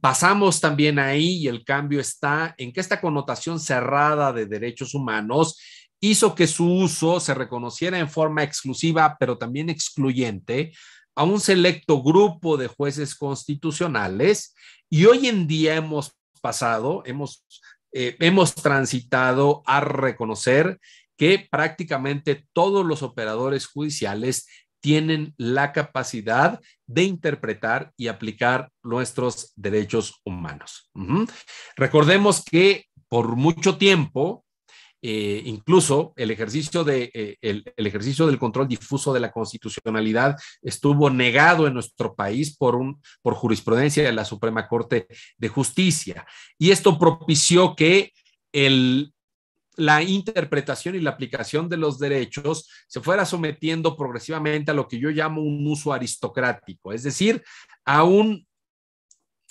pasamos también ahí y el cambio está en que esta connotación cerrada de derechos humanos hizo que su uso se reconociera en forma exclusiva, pero también excluyente a un selecto grupo de jueces constitucionales y hoy en día hemos pasado, hemos, eh, hemos transitado a reconocer que prácticamente todos los operadores judiciales tienen la capacidad de interpretar y aplicar nuestros derechos humanos. Recordemos que por mucho tiempo eh, incluso el ejercicio, de, eh, el, ejercicio del control difuso de la constitucionalidad estuvo negado en nuestro país por, un, por jurisprudencia de la Suprema Corte de Justicia. Y esto propició que el, la interpretación y la aplicación de los derechos se fuera sometiendo progresivamente a lo que yo llamo un uso aristocrático, es decir, a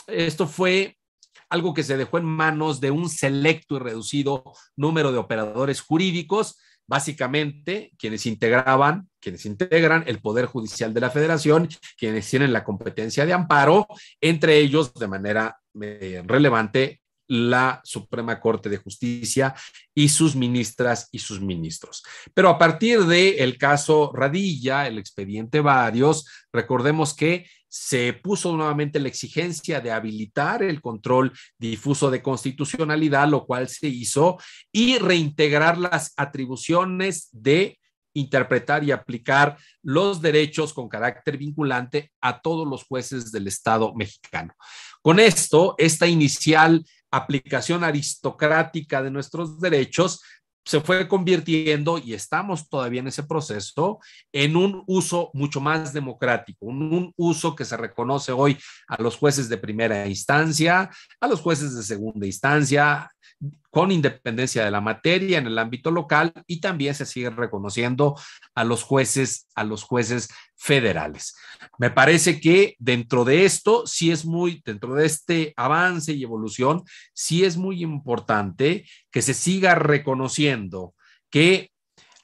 Esto fue algo que se dejó en manos de un selecto y reducido número de operadores jurídicos, básicamente quienes integraban, quienes integran el Poder Judicial de la Federación, quienes tienen la competencia de amparo, entre ellos de manera eh, relevante la Suprema Corte de Justicia y sus ministras y sus ministros. Pero a partir del el caso Radilla, el expediente Varios, recordemos que se puso nuevamente la exigencia de habilitar el control difuso de constitucionalidad, lo cual se hizo, y reintegrar las atribuciones de interpretar y aplicar los derechos con carácter vinculante a todos los jueces del Estado mexicano. Con esto, esta inicial aplicación aristocrática de nuestros derechos se fue convirtiendo, y estamos todavía en ese proceso, en un uso mucho más democrático, un, uso que se reconoce hoy a los jueces de primera instancia, a los jueces de segunda instancia, con independencia de la materia en el ámbito local, y también se sigue reconociendo a los jueces, a los jueces federales. Me parece que dentro de esto, sí es muy, dentro de este avance y evolución, sí es muy importante que se siga reconociendo que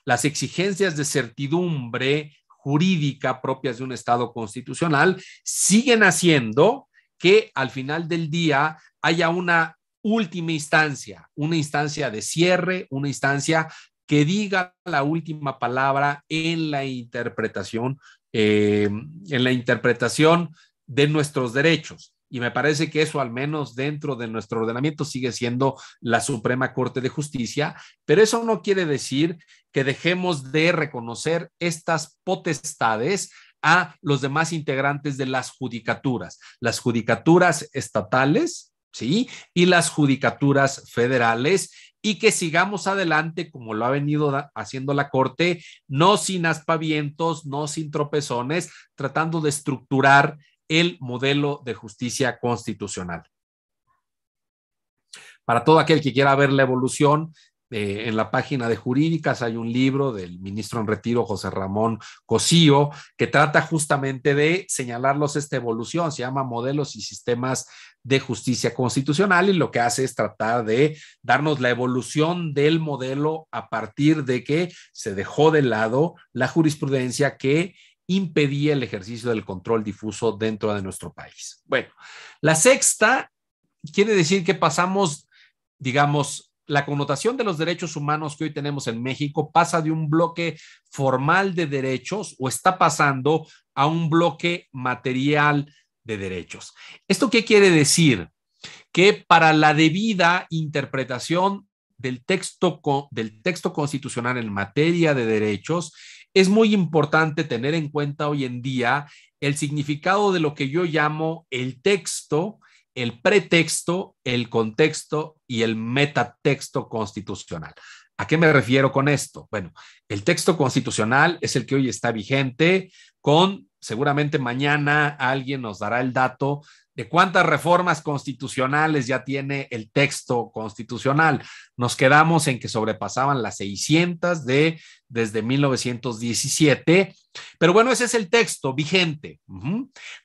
las exigencias de certidumbre jurídica propias de un Estado constitucional siguen haciendo que al final del día haya una última instancia, una instancia de cierre, una instancia que diga la última palabra en la interpretación eh, en la interpretación de nuestros derechos. Y me parece que eso, al menos dentro de nuestro ordenamiento, sigue siendo la Suprema Corte de Justicia, pero eso no quiere decir que dejemos de reconocer estas potestades a los demás integrantes de las judicaturas, las judicaturas estatales, ¿sí? Y las judicaturas federales y que sigamos adelante como lo ha venido haciendo la Corte, no sin aspavientos, no sin tropezones, tratando de estructurar el modelo de justicia constitucional. Para todo aquel que quiera ver la evolución, eh, en la página de jurídicas hay un libro del ministro en retiro José Ramón Cosío que trata justamente de señalarlos esta evolución, se llama Modelos y Sistemas de Justicia Constitucional y lo que hace es tratar de darnos la evolución del modelo a partir de que se dejó de lado la jurisprudencia que impedía el ejercicio del control difuso dentro de nuestro país. Bueno, la sexta quiere decir que pasamos, digamos, la connotación de los derechos humanos que hoy tenemos en México pasa de un bloque formal de derechos o está pasando a un bloque material de derechos. ¿Esto qué quiere decir? Que para la debida interpretación del texto, del texto constitucional en materia de derechos, es muy importante tener en cuenta hoy en día el significado de lo que yo llamo el texto, el pretexto, el contexto y el metatexto constitucional. ¿A qué me refiero con esto? Bueno, el texto constitucional es el que hoy está vigente con seguramente mañana alguien nos dará el dato de cuántas reformas constitucionales ya tiene el texto constitucional. Nos quedamos en que sobrepasaban las 600 de desde 1917, pero bueno, ese es el texto vigente.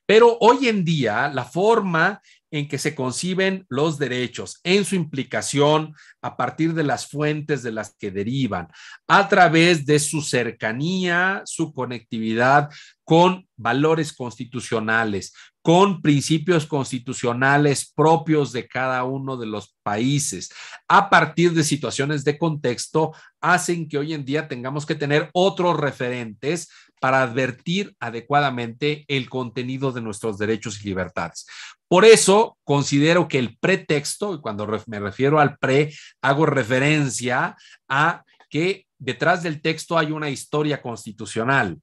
Pero hoy en día la forma en que se conciben los derechos, en su implicación a partir de las fuentes de las que derivan, a través de su cercanía, su conectividad con valores constitucionales, con principios constitucionales propios de cada uno de los países, a partir de situaciones de contexto, hacen que hoy en día tengamos que tener otros referentes para advertir adecuadamente el contenido de nuestros derechos y libertades. Por eso considero que el pretexto, y cuando me refiero al pre, hago referencia a que detrás del texto hay una historia constitucional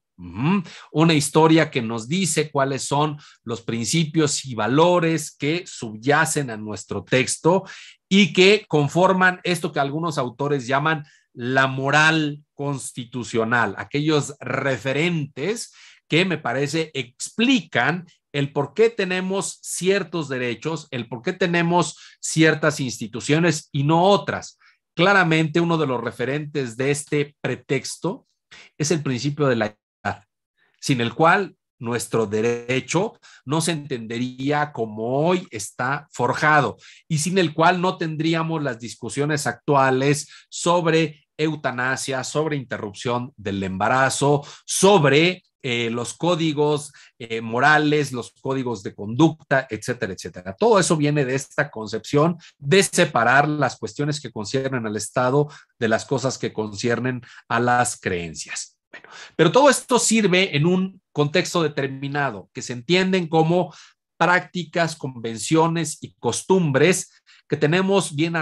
una historia que nos dice cuáles son los principios y valores que subyacen a nuestro texto y que conforman esto que algunos autores llaman la moral constitucional, aquellos referentes que me parece explican el por qué tenemos ciertos derechos, el por qué tenemos ciertas instituciones y no otras. Claramente uno de los referentes de este pretexto es el principio de la sin el cual nuestro derecho no se entendería como hoy está forjado y sin el cual no tendríamos las discusiones actuales sobre eutanasia, sobre interrupción del embarazo, sobre eh, los códigos eh, morales, los códigos de conducta, etcétera, etcétera. Todo eso viene de esta concepción de separar las cuestiones que conciernen al Estado de las cosas que conciernen a las creencias pero todo esto sirve en un contexto determinado, que se entienden como prácticas, convenciones y costumbres que tenemos bien,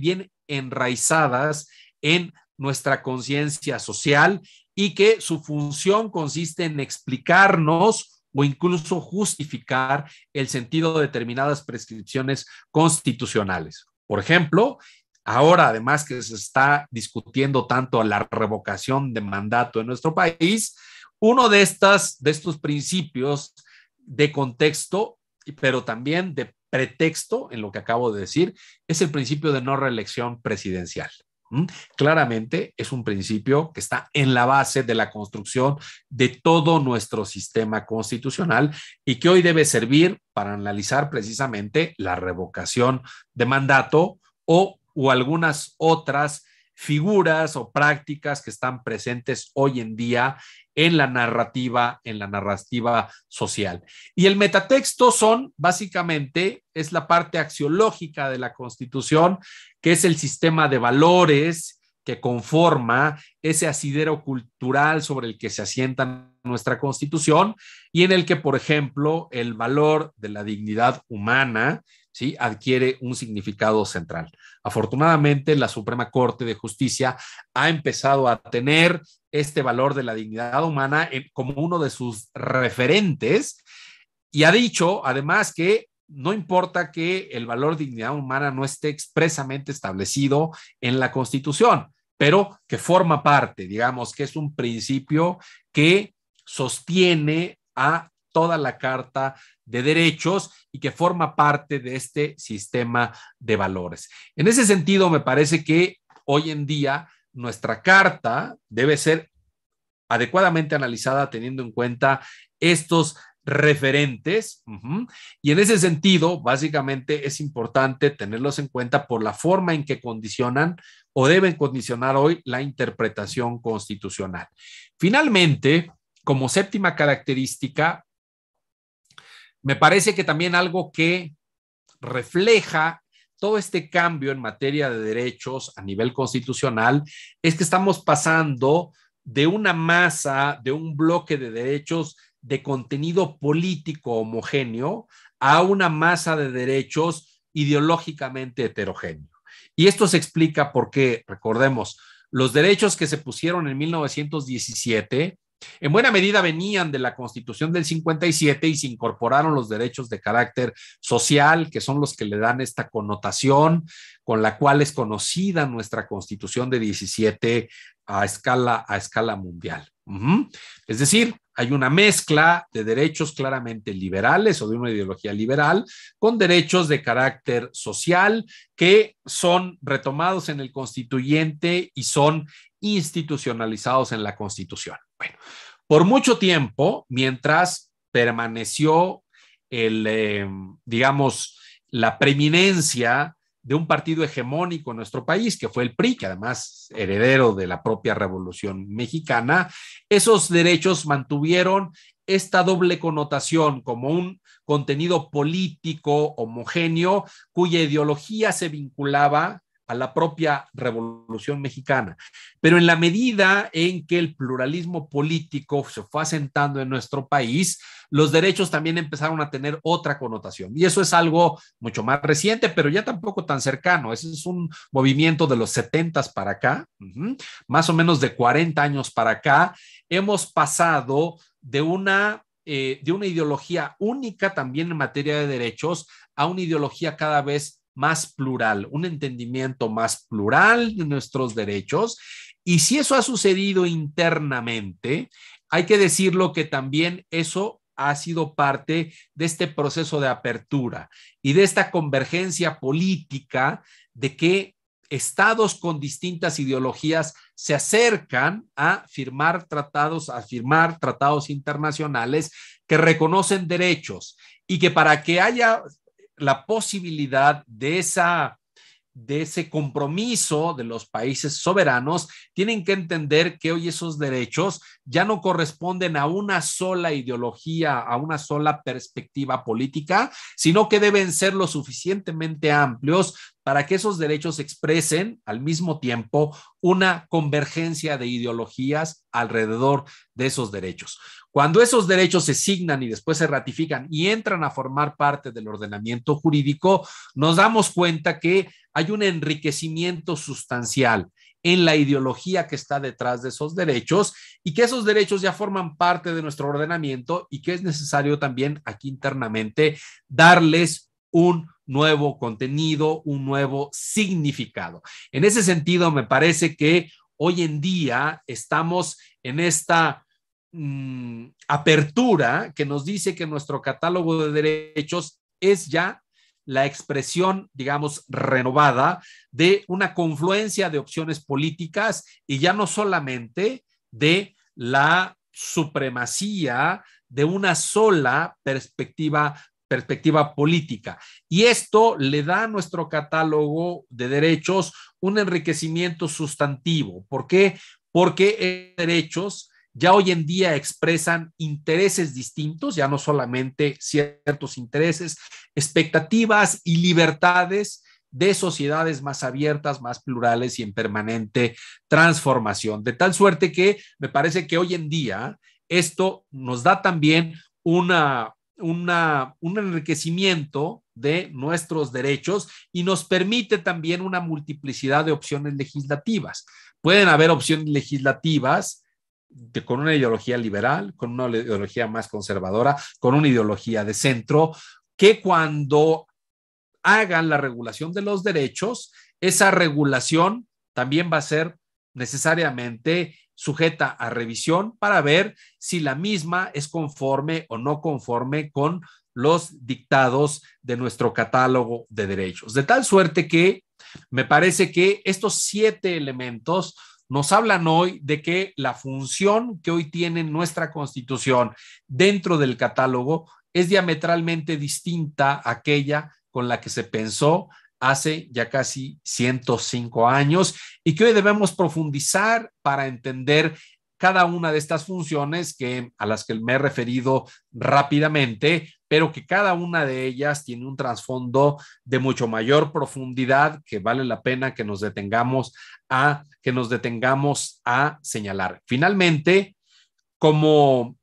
bien enraizadas en nuestra conciencia social y que su función consiste en explicarnos o incluso justificar el sentido de determinadas prescripciones constitucionales. Por ejemplo, Ahora, además que se está discutiendo tanto la revocación de mandato en nuestro país, uno de, de estos principios de contexto, pero también de pretexto en lo que acabo de decir, es el principio de no reelección presidencial. ¿Mm? Claramente es un principio que está en la base de la construcción de todo nuestro sistema constitucional y que hoy debe servir para analizar precisamente la revocación de mandato o o algunas otras figuras o prácticas que están presentes hoy en día en la narrativa, en la narrativa social. Y el metatexto son, básicamente, es la parte axiológica de la Constitución, que es el sistema de valores que conforma ese asidero cultural sobre el que se asienta nuestra Constitución y en el que, por ejemplo, el valor de la dignidad humana, adquiere un significado central. Afortunadamente, la Suprema Corte de Justicia ha empezado a tener este valor de la dignidad humana como uno de sus referentes y ha dicho, además, que no importa que el valor de dignidad humana no esté expresamente establecido en la Constitución, pero que forma parte, digamos, que es un principio que sostiene a toda la Carta de Derechos y que forma parte de este sistema de valores. En ese sentido, me parece que hoy en día nuestra Carta debe ser adecuadamente analizada teniendo en cuenta estos referentes. Y en ese sentido, básicamente es importante tenerlos en cuenta por la forma en que condicionan o deben condicionar hoy la interpretación constitucional. Finalmente, como séptima característica, me parece que también algo que refleja todo este cambio en materia de derechos a nivel constitucional es que estamos pasando de una masa, de un bloque de derechos de contenido político homogéneo a una masa de derechos ideológicamente heterogéneo. Y esto se explica porque, recordemos, los derechos que se pusieron en 1917 en buena medida venían de la Constitución del 57 y se incorporaron los derechos de carácter social, que son los que le dan esta connotación con la cual es conocida nuestra Constitución de 17 a escala, a escala mundial. Es decir, hay una mezcla de derechos claramente liberales o de una ideología liberal con derechos de carácter social que son retomados en el constituyente y son institucionalizados en la Constitución. Bueno, por mucho tiempo, mientras permaneció el, em, digamos, la preeminencia de un partido hegemónico en nuestro país, que fue el PRI, que además heredero de la propia Revolución Mexicana, esos derechos mantuvieron esta doble connotación como un contenido político homogéneo cuya ideología se vinculaba a la propia revolución mexicana. Pero en la medida en que el pluralismo político se fue asentando en nuestro país, los derechos también empezaron a tener otra connotación. Y eso es algo mucho más reciente, pero ya tampoco tan cercano. Ese es un movimiento de los 70 para acá, más o menos de 40 años para acá. Hemos pasado de una eh, de una ideología única también en materia de derechos a una ideología cada vez más plural, un entendimiento más plural de nuestros derechos. Y si eso ha sucedido internamente, hay que decirlo que también eso ha sido parte de este proceso de apertura y de esta convergencia política de que estados con distintas ideologías se acercan a firmar tratados, a firmar tratados internacionales que reconocen derechos y que para que haya la posibilidad de esa de ese compromiso de los países soberanos, tienen que entender que hoy esos derechos ya no corresponden a una sola ideología, a una sola perspectiva política, sino que deben ser lo suficientemente amplios para que esos derechos expresen al mismo tiempo una convergencia de ideologías alrededor de esos derechos. Cuando esos derechos se signan y después se ratifican y entran a formar parte del ordenamiento jurídico, nos damos cuenta que hay un enriquecimiento sustancial en la ideología que está detrás de esos derechos y que esos derechos ya forman parte de nuestro ordenamiento y que es necesario también aquí internamente darles un nuevo contenido, un nuevo significado. En ese sentido, me parece que hoy en día estamos en esta mm, apertura que nos dice que nuestro catálogo de derechos es ya la expresión, digamos, renovada de una confluencia de opciones políticas y ya no solamente de la supremacía de una sola perspectiva perspectiva política. Y esto le da a nuestro catálogo de derechos un enriquecimiento sustantivo. ¿Por qué? Porque derechos ya hoy en día expresan intereses distintos, ya no solamente ciertos intereses, expectativas y libertades de sociedades más abiertas, más plurales y en permanente transformación. De tal suerte que me parece que hoy en día esto nos da también una una, un enriquecimiento de nuestros derechos y nos permite también una multiplicidad de opciones legislativas. Pueden haber opciones legislativas con una ideología liberal, con una ideología más conservadora, con una ideología de centro, que cuando hagan la regulación de los derechos, esa regulación también va a ser necesariamente sujeta a revisión para ver si la misma es conforme o no conforme con los dictados de nuestro catálogo de derechos. De tal suerte que me parece que estos siete elementos nos hablan hoy de que la función que hoy tiene nuestra constitución dentro del catálogo es diametralmente distinta a aquella con la que se pensó hace ya casi 105 años y que hoy debemos profundizar para entender cada una de estas funciones que a las que me he referido rápidamente, pero que cada una de ellas tiene un trasfondo de mucho mayor profundidad que vale la pena que nos detengamos a que nos detengamos a señalar. Finalmente, como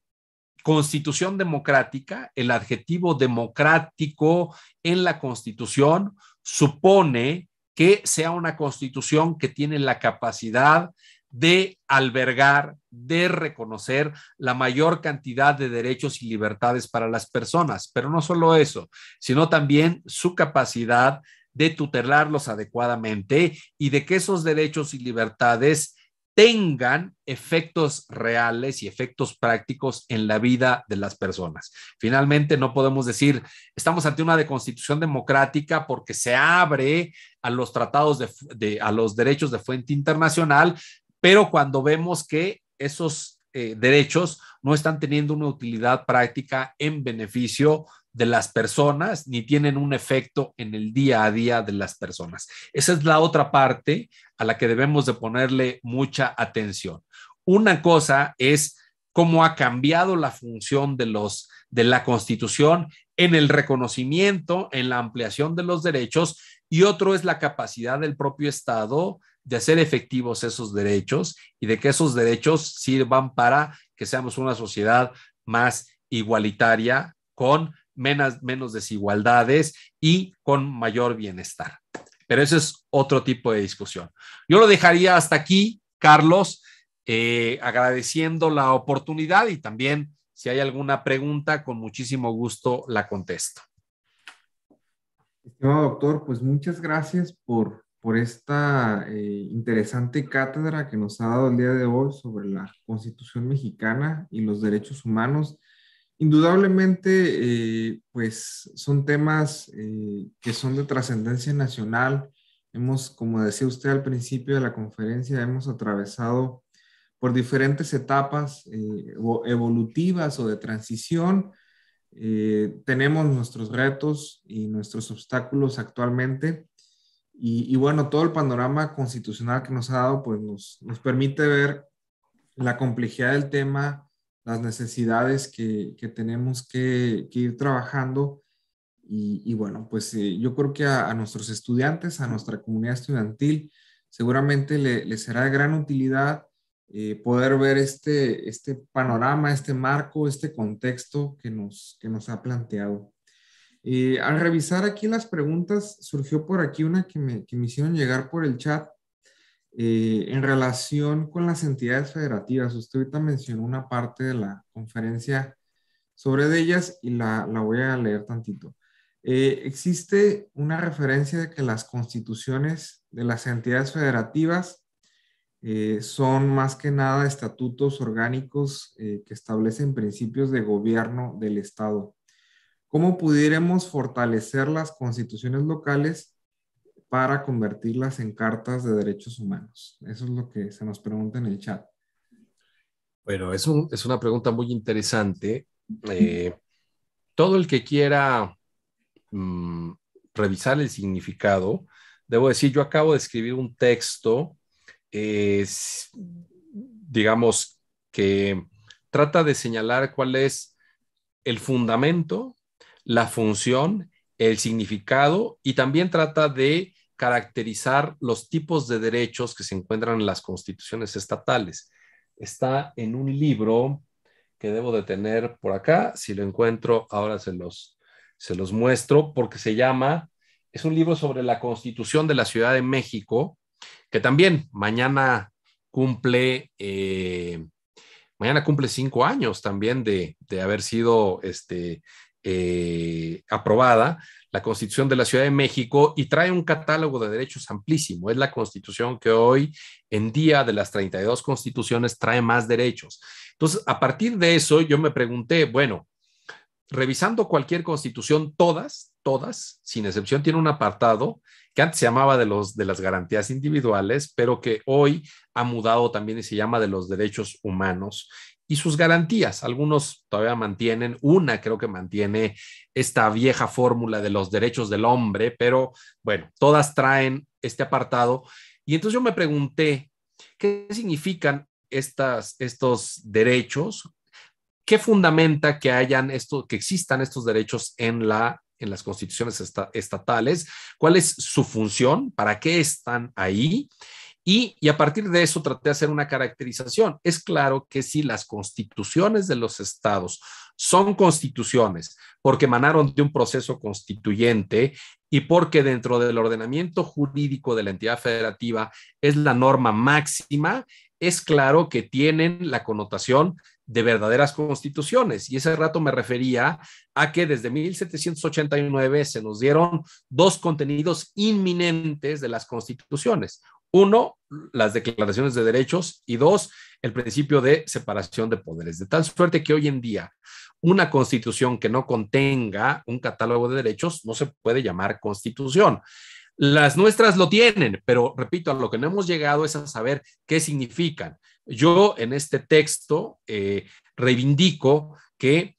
constitución democrática, el adjetivo democrático en la constitución supone que sea una constitución que tiene la capacidad de albergar, de reconocer la mayor cantidad de derechos y libertades para las personas. Pero no solo eso, sino también su capacidad de tutelarlos adecuadamente y de que esos derechos y libertades tengan efectos reales y efectos prácticos en la vida de las personas. Finalmente, no podemos decir, estamos ante una constitución democrática porque se abre a los tratados de, a los derechos de fuente internacional, pero cuando vemos que esos eh, derechos no están teniendo una utilidad práctica en beneficio de las personas ni tienen un efecto en el día a día de las personas. Esa es la otra parte a la que debemos de ponerle mucha atención. Una cosa es cómo ha cambiado la función de los de la Constitución en el reconocimiento, en la ampliación de los derechos y otro es la capacidad del propio Estado de hacer efectivos esos derechos y de que esos derechos sirvan para que seamos una sociedad más igualitaria con menos, desigualdades y con mayor bienestar. Pero eso es otro tipo de discusión. Yo lo dejaría hasta aquí, Carlos, eh, agradeciendo la oportunidad y también si hay alguna pregunta, con muchísimo gusto la contesto. Estimado doctor, pues muchas gracias por, por esta eh, interesante cátedra que nos ha dado el día de hoy sobre la Constitución mexicana y los derechos humanos. Indudablemente, eh, pues son temas eh, que son de trascendencia nacional. Hemos, como decía usted al principio de la conferencia, hemos atravesado por diferentes etapas eh, evolutivas o de transición. tenemos nuestros retos y nuestros obstáculos actualmente. Y, bueno, todo el panorama constitucional que nos ha dado, pues nos, nos permite ver la complejidad del tema, las necesidades que, tenemos que, ir trabajando. Y, bueno, pues eh, yo creo que a, nuestros estudiantes, a nuestra comunidad estudiantil, seguramente le, será de gran utilidad eh, poder ver este, este panorama, este marco, este contexto que nos, que nos ha planteado. Eh, al revisar aquí las preguntas, surgió por aquí una que me, que me hicieron llegar por el chat eh, en relación con las entidades federativas, usted ahorita mencionó una parte de la conferencia sobre ellas y la, voy a leer tantito. Eh, existe una referencia de que las constituciones de las entidades federativas eh, son más que nada estatutos orgánicos que establecen principios de gobierno del Estado. ¿Cómo pudiéramos fortalecer las constituciones locales para convertirlas en cartas de derechos humanos? Eso es lo que se nos pregunta en el chat. Bueno, es, una pregunta muy interesante. Eh, todo el que quiera mm, revisar el significado, debo decir, yo acabo de escribir un texto, digamos, que trata de señalar cuál es el fundamento, la función, el significado y también trata de caracterizar los tipos de derechos que se encuentran en las constituciones estatales. Está en un libro que debo de tener por acá. Si lo encuentro, ahora se los, se los muestro porque se llama, es un libro sobre la constitución de la Ciudad de México, que también mañana cumple, eh, mañana cumple cinco años también de, de haber sido este, eh, aprobada la Constitución de la Ciudad de México y trae un catálogo de derechos amplísimo. Es la constitución que hoy en día de las 32 constituciones trae más derechos. Entonces, a partir de eso, yo me pregunté, bueno, revisando cualquier constitución, todas, todas, sin excepción, tiene un apartado que antes se llamaba de, los, de las garantías individuales, pero que hoy ha mudado también y se llama de los derechos humanos y sus garantías. Algunos todavía mantienen, una creo que mantiene esta vieja fórmula de los derechos del hombre, pero bueno, todas traen este apartado. Y entonces yo me pregunté, ¿qué significan estas, estos derechos? ¿Qué fundamenta que hayan esto, que existan estos derechos en la en las constituciones estatales? ¿Cuál es su función? ¿Para qué están ahí? Y, a partir de eso traté de hacer una caracterización. Es claro que si las constituciones de los estados son constituciones porque emanaron de un proceso constituyente y porque dentro del ordenamiento jurídico de la entidad federativa es la norma máxima, es claro que tienen la connotación de verdaderas constituciones. Y ese rato me refería a que desde 1789 se nos dieron dos contenidos inminentes de las constituciones. Uno, las declaraciones de derechos y dos, el principio de separación de poderes. De tal suerte que hoy en día una constitución que no contenga un catálogo de derechos no se puede llamar constitución. Las nuestras lo tienen, pero repito, a lo que no hemos llegado es a saber qué significan. Yo en este texto eh, reivindico que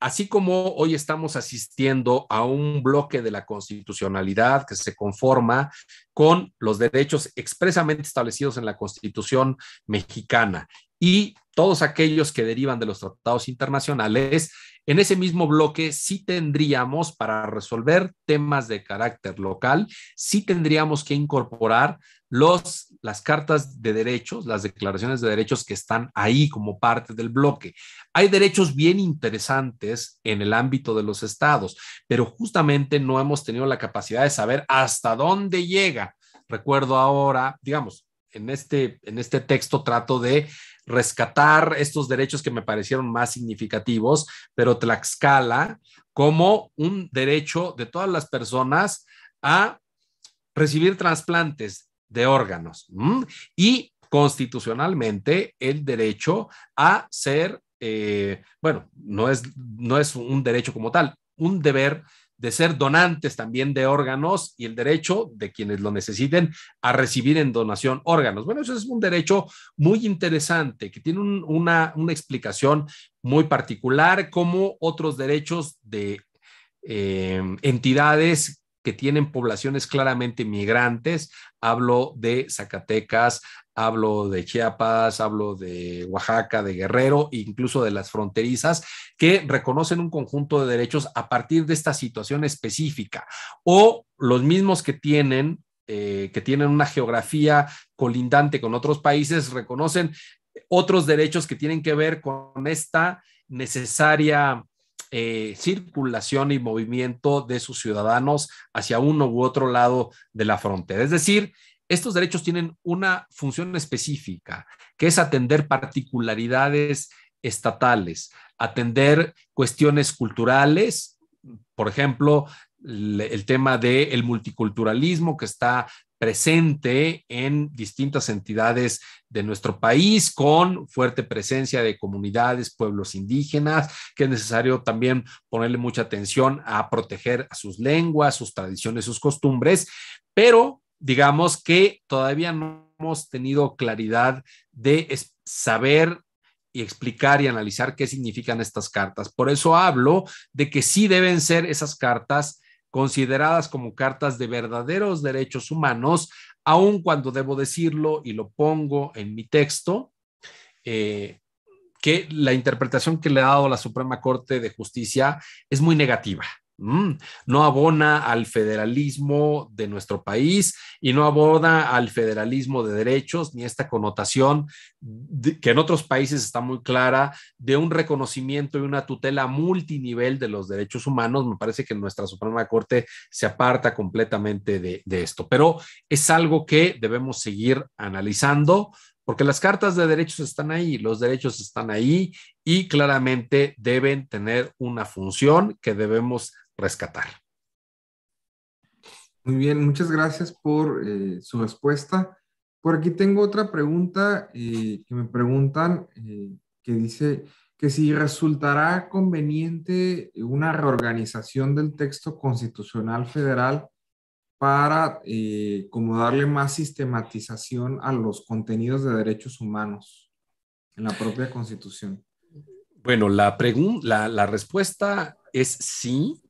así como hoy estamos asistiendo a un bloque de la constitucionalidad que se conforma con los derechos expresamente establecidos en la Constitución mexicana y todos aquellos que derivan de los tratados internacionales, en ese mismo bloque sí tendríamos, para resolver temas de carácter local, sí tendríamos que incorporar los, las cartas de derechos, las declaraciones de derechos que están ahí como parte del bloque. Hay derechos bien interesantes en el ámbito de los estados, pero justamente no hemos tenido la capacidad de saber hasta dónde llega. Recuerdo ahora, digamos, en este, en este texto trato de rescatar estos derechos que me parecieron más significativos, pero Tlaxcala como un derecho de todas las personas a recibir trasplantes de órganos y constitucionalmente el derecho a ser, eh, bueno, no es, no es un derecho como tal, un deber de ser donantes también de órganos y el derecho de quienes lo necesiten a recibir en donación órganos. Bueno, eso es un derecho muy interesante que tiene una, explicación muy particular como otros derechos de eh, entidades que tienen poblaciones claramente migrantes. Hablo de Zacatecas, hablo de Chiapas, hablo de Oaxaca, de Guerrero, incluso de las fronterizas, que reconocen un conjunto de derechos a partir de esta situación específica. O los mismos que tienen... Eh, que tienen una geografía colindante con otros países, reconocen otros derechos que tienen que ver con esta necesaria eh, circulación y movimiento de sus ciudadanos hacia uno u otro lado de la frontera. Es decir, estos derechos tienen una función específica, que es atender particularidades estatales, atender cuestiones culturales, por ejemplo, el tema del multiculturalismo que está presente en distintas entidades de nuestro país con fuerte presencia de comunidades, pueblos indígenas, que es necesario también ponerle mucha atención a proteger a sus lenguas, sus tradiciones, sus costumbres, pero digamos que todavía no hemos tenido claridad de saber y explicar y analizar qué significan estas cartas. Por eso hablo de que sí deben ser esas cartas consideradas como cartas de verdaderos derechos humanos, aun cuando debo decirlo y lo pongo en mi texto, eh, que la interpretación que le ha dado la Suprema Corte de Justicia es muy negativa. Mm, no abona al federalismo de nuestro país y no abona al federalismo de derechos ni esta connotación que en otros países está muy clara de un reconocimiento y una tutela multinivel de los derechos humanos. Me parece que nuestra Suprema Corte se aparta completamente de, de esto, pero es algo que debemos seguir analizando porque las cartas de derechos están ahí, los derechos están ahí y claramente deben tener una función que debemos rescatar. Muy bien, muchas gracias por eh, su respuesta. Por aquí tengo otra pregunta eh, que me preguntan eh, que dice que si resultará conveniente una reorganización del texto constitucional federal para como darle más sistematización a los contenidos de derechos humanos en la propia constitución. Bueno, la, pregunta, la respuesta es sí,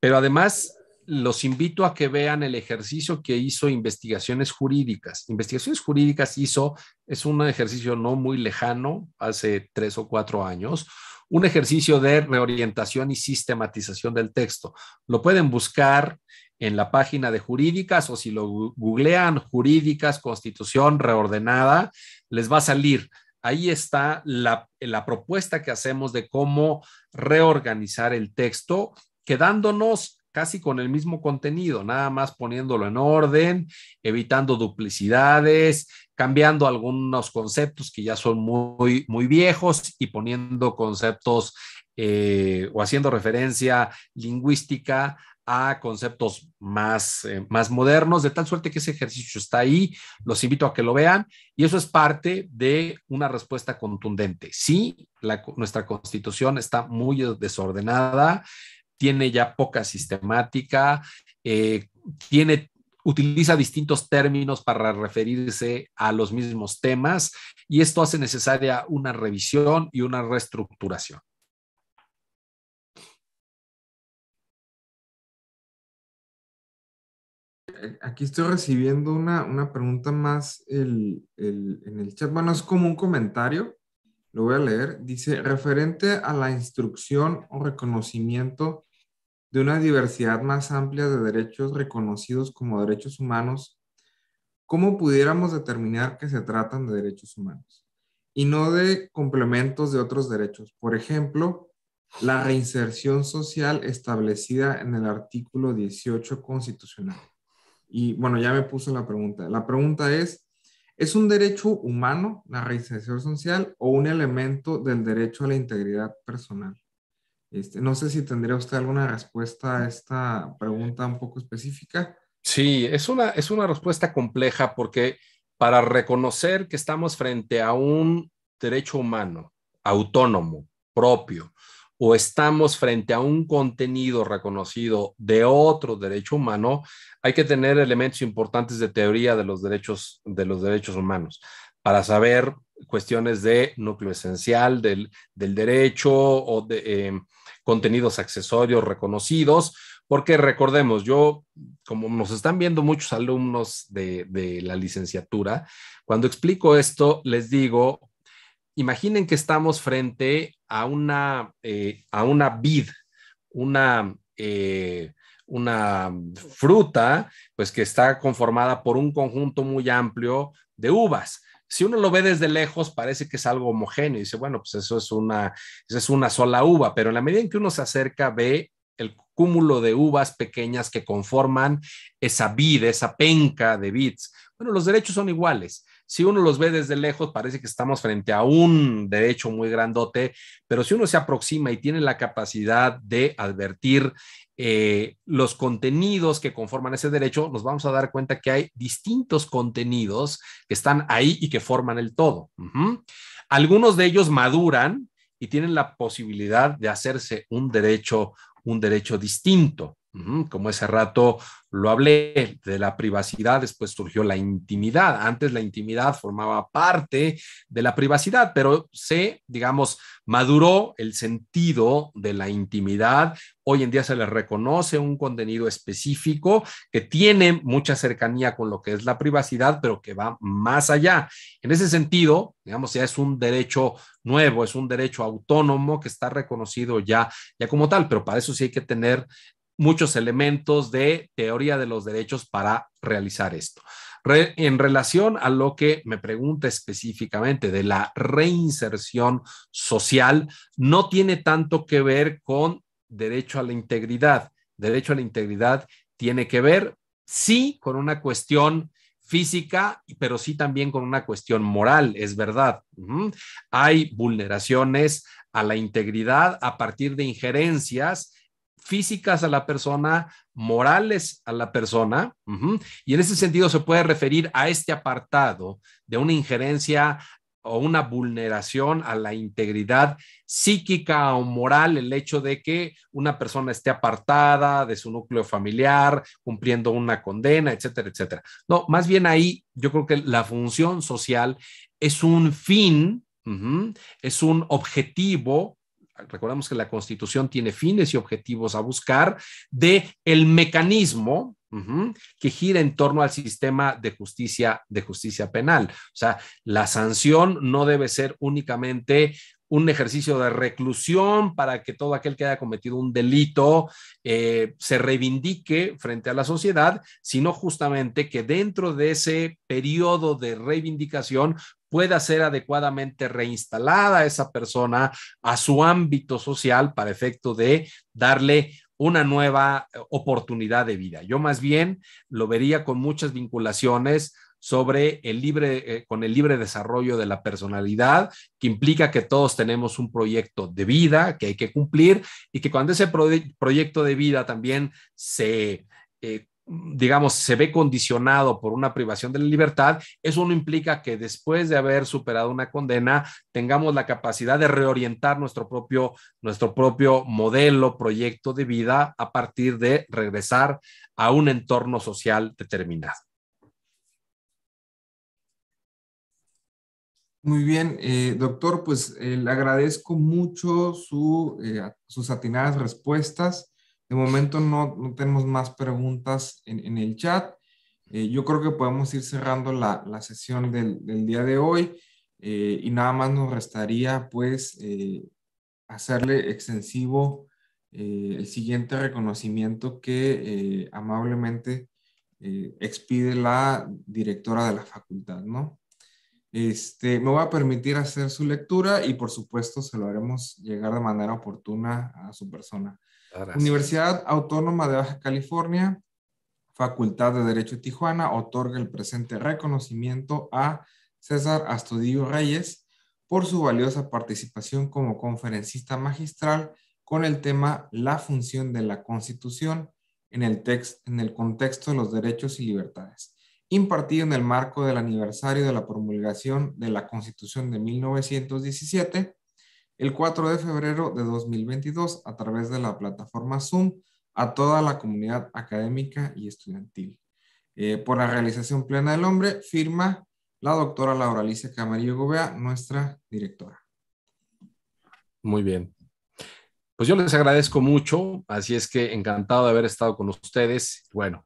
pero además, los invito a que vean el ejercicio que hizo Investigaciones Jurídicas. Investigaciones Jurídicas hizo, es un ejercicio no muy lejano, hace tres o cuatro años, un ejercicio de reorientación y sistematización del texto. Lo pueden buscar en la página de jurídicas o si lo googlean jurídicas, constitución reordenada, les va a salir. Ahí está la, la propuesta que hacemos de cómo reorganizar el texto quedándonos casi con el mismo contenido, nada más poniéndolo en orden, evitando duplicidades, cambiando algunos conceptos que ya son muy, muy viejos y poniendo conceptos eh, o haciendo referencia lingüística a conceptos más, eh, más modernos, de tal suerte que ese ejercicio está ahí, los invito a que lo vean y eso es parte de una respuesta contundente. Sí, nuestra constitución está muy desordenada, tiene ya poca sistemática, eh, tiene, utiliza distintos términos para referirse a los mismos temas y esto hace necesaria una revisión y una reestructuración. Aquí estoy recibiendo una, pregunta más en el chat. Bueno, es como un comentario, lo voy a leer. Dice, referente a la instrucción o reconocimiento de una diversidad más amplia de derechos reconocidos como derechos humanos, ¿cómo pudiéramos determinar que se tratan de derechos humanos? Y no de complementos de otros derechos. Por ejemplo, la reinserción social establecida en el artículo 18 constitucional. Y bueno, ya me puso la pregunta. La pregunta es, ¿es un derecho humano la reinserción social o un elemento del derecho a la integridad personal? Este, no sé si tendría usted alguna respuesta a esta pregunta un poco específica. Sí, es una, es una respuesta compleja porque para reconocer que estamos frente a un derecho humano autónomo, propio, o estamos frente a un contenido reconocido de otro derecho humano, hay que tener elementos importantes de teoría de los derechos, de los derechos humanos para saber cuestiones de núcleo esencial del, derecho o de... Em, contenidos accesorios reconocidos, porque recordemos, yo, como nos están viendo muchos alumnos de, la licenciatura, cuando explico esto, les digo, imaginen que estamos frente a una, eh, a una vid, una... Eh, una fruta, pues que está conformada por un conjunto muy amplio de uvas si uno lo ve desde lejos, parece que es algo homogéneo y dice, bueno, pues eso es una, eso es una sola uva, pero en la medida en que uno se acerca, ve el cúmulo de uvas pequeñas que conforman esa vid, esa penca de bits. Bueno, los derechos son iguales si uno los ve desde lejos, parece que estamos frente a un derecho muy grandote, pero si uno se aproxima y tiene la capacidad de advertir eh, los contenidos que conforman ese derecho, nos vamos a dar cuenta que hay distintos contenidos que están ahí y que forman el todo. Algunos de ellos maduran y tienen la posibilidad de hacerse un derecho, un derecho distinto. Como ese rato lo hablé de la privacidad, después surgió la intimidad. Antes la intimidad formaba parte de la privacidad, pero se, digamos, maduró el sentido de la intimidad. Hoy en día se le reconoce un contenido específico que tiene mucha cercanía con lo que es la privacidad, pero que va más allá. En ese sentido, digamos, ya es un derecho nuevo, es un derecho autónomo que está reconocido ya, ya como tal, pero para eso sí hay que tener muchos elementos de teoría de los derechos para realizar esto. en relación a lo que me pregunta específicamente de la reinserción social, no tiene tanto que ver con derecho a la integridad. Derecho a la integridad tiene que ver, sí, con una cuestión física, pero sí también con una cuestión moral, es verdad. Hay vulneraciones a la integridad a partir de injerencias físicas a la persona, morales a la persona, y en ese sentido se puede referir a este apartado de una injerencia o una vulneración a la integridad psíquica o moral, el hecho de que una persona esté apartada de su núcleo familiar, cumpliendo una condena, etcétera, etcétera. No, más bien ahí yo creo que la función social es un fin, es un objetivo recordamos que la Constitución tiene fines y objetivos a buscar de el mecanismo que gira en torno al sistema de justicia de justicia penal. O sea, la sanción no debe ser únicamente un ejercicio de reclusión para que todo aquel que haya cometido un delito eh, se reivindique frente a la sociedad, sino justamente que dentro de ese periodo de reivindicación pueda ser adecuadamente reinstalada esa persona a su ámbito social para efecto de darle una nueva eh, oportunidad de vida. Yo más bien lo vería con muchas vinculaciones sobre el libre, eh, con el libre desarrollo de la personalidad, que implica que todos tenemos un proyecto de vida que hay que cumplir y que cuando ese proyecto de vida también se eh, digamos, se ve condicionado por una privación de la libertad, eso no implica que después de haber superado una condena tengamos la capacidad de reorientar nuestro propio, nuestro propio modelo, proyecto de vida a partir de regresar a un entorno social determinado. Muy bien, eh, doctor, pues eh, le agradezco mucho su, eh, sus atinadas respuestas. De momento no, tenemos más preguntas en, el chat. Eh, yo creo que podemos ir cerrando la, sesión del, día de hoy eh, y nada más nos restaría pues eh, hacerle extensivo el siguiente reconocimiento que amablemente expide la directora de la facultad, ¿no? Este, me voy a permitir hacer su lectura y por supuesto se lo haremos llegar de manera oportuna a su persona. Universidad Autónoma de Baja California, Facultad de Derecho de Tijuana, otorga el presente reconocimiento a César Astudillo Reyes por su valiosa participación como conferencista magistral con el tema La función de la Constitución en el, en el contexto de los derechos y libertades, impartido en el marco del aniversario de la promulgación de la Constitución de 1917 el 4 de febrero de 2022 a través de la plataforma Zoom a toda la comunidad académica y estudiantil. Eh, por la realización plena del hombre, firma la doctora Laura Alicia Camarillo Gobea, nuestra directora. Muy bien. Pues yo les agradezco mucho, así es que encantado de haber estado con ustedes. Bueno,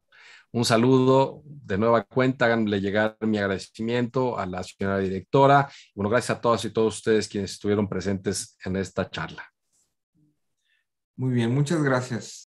un saludo de nueva cuenta, háganle llegar mi agradecimiento a la señora directora. Bueno, gracias a todas y todos ustedes quienes estuvieron presentes en esta charla. Muy bien, muchas gracias.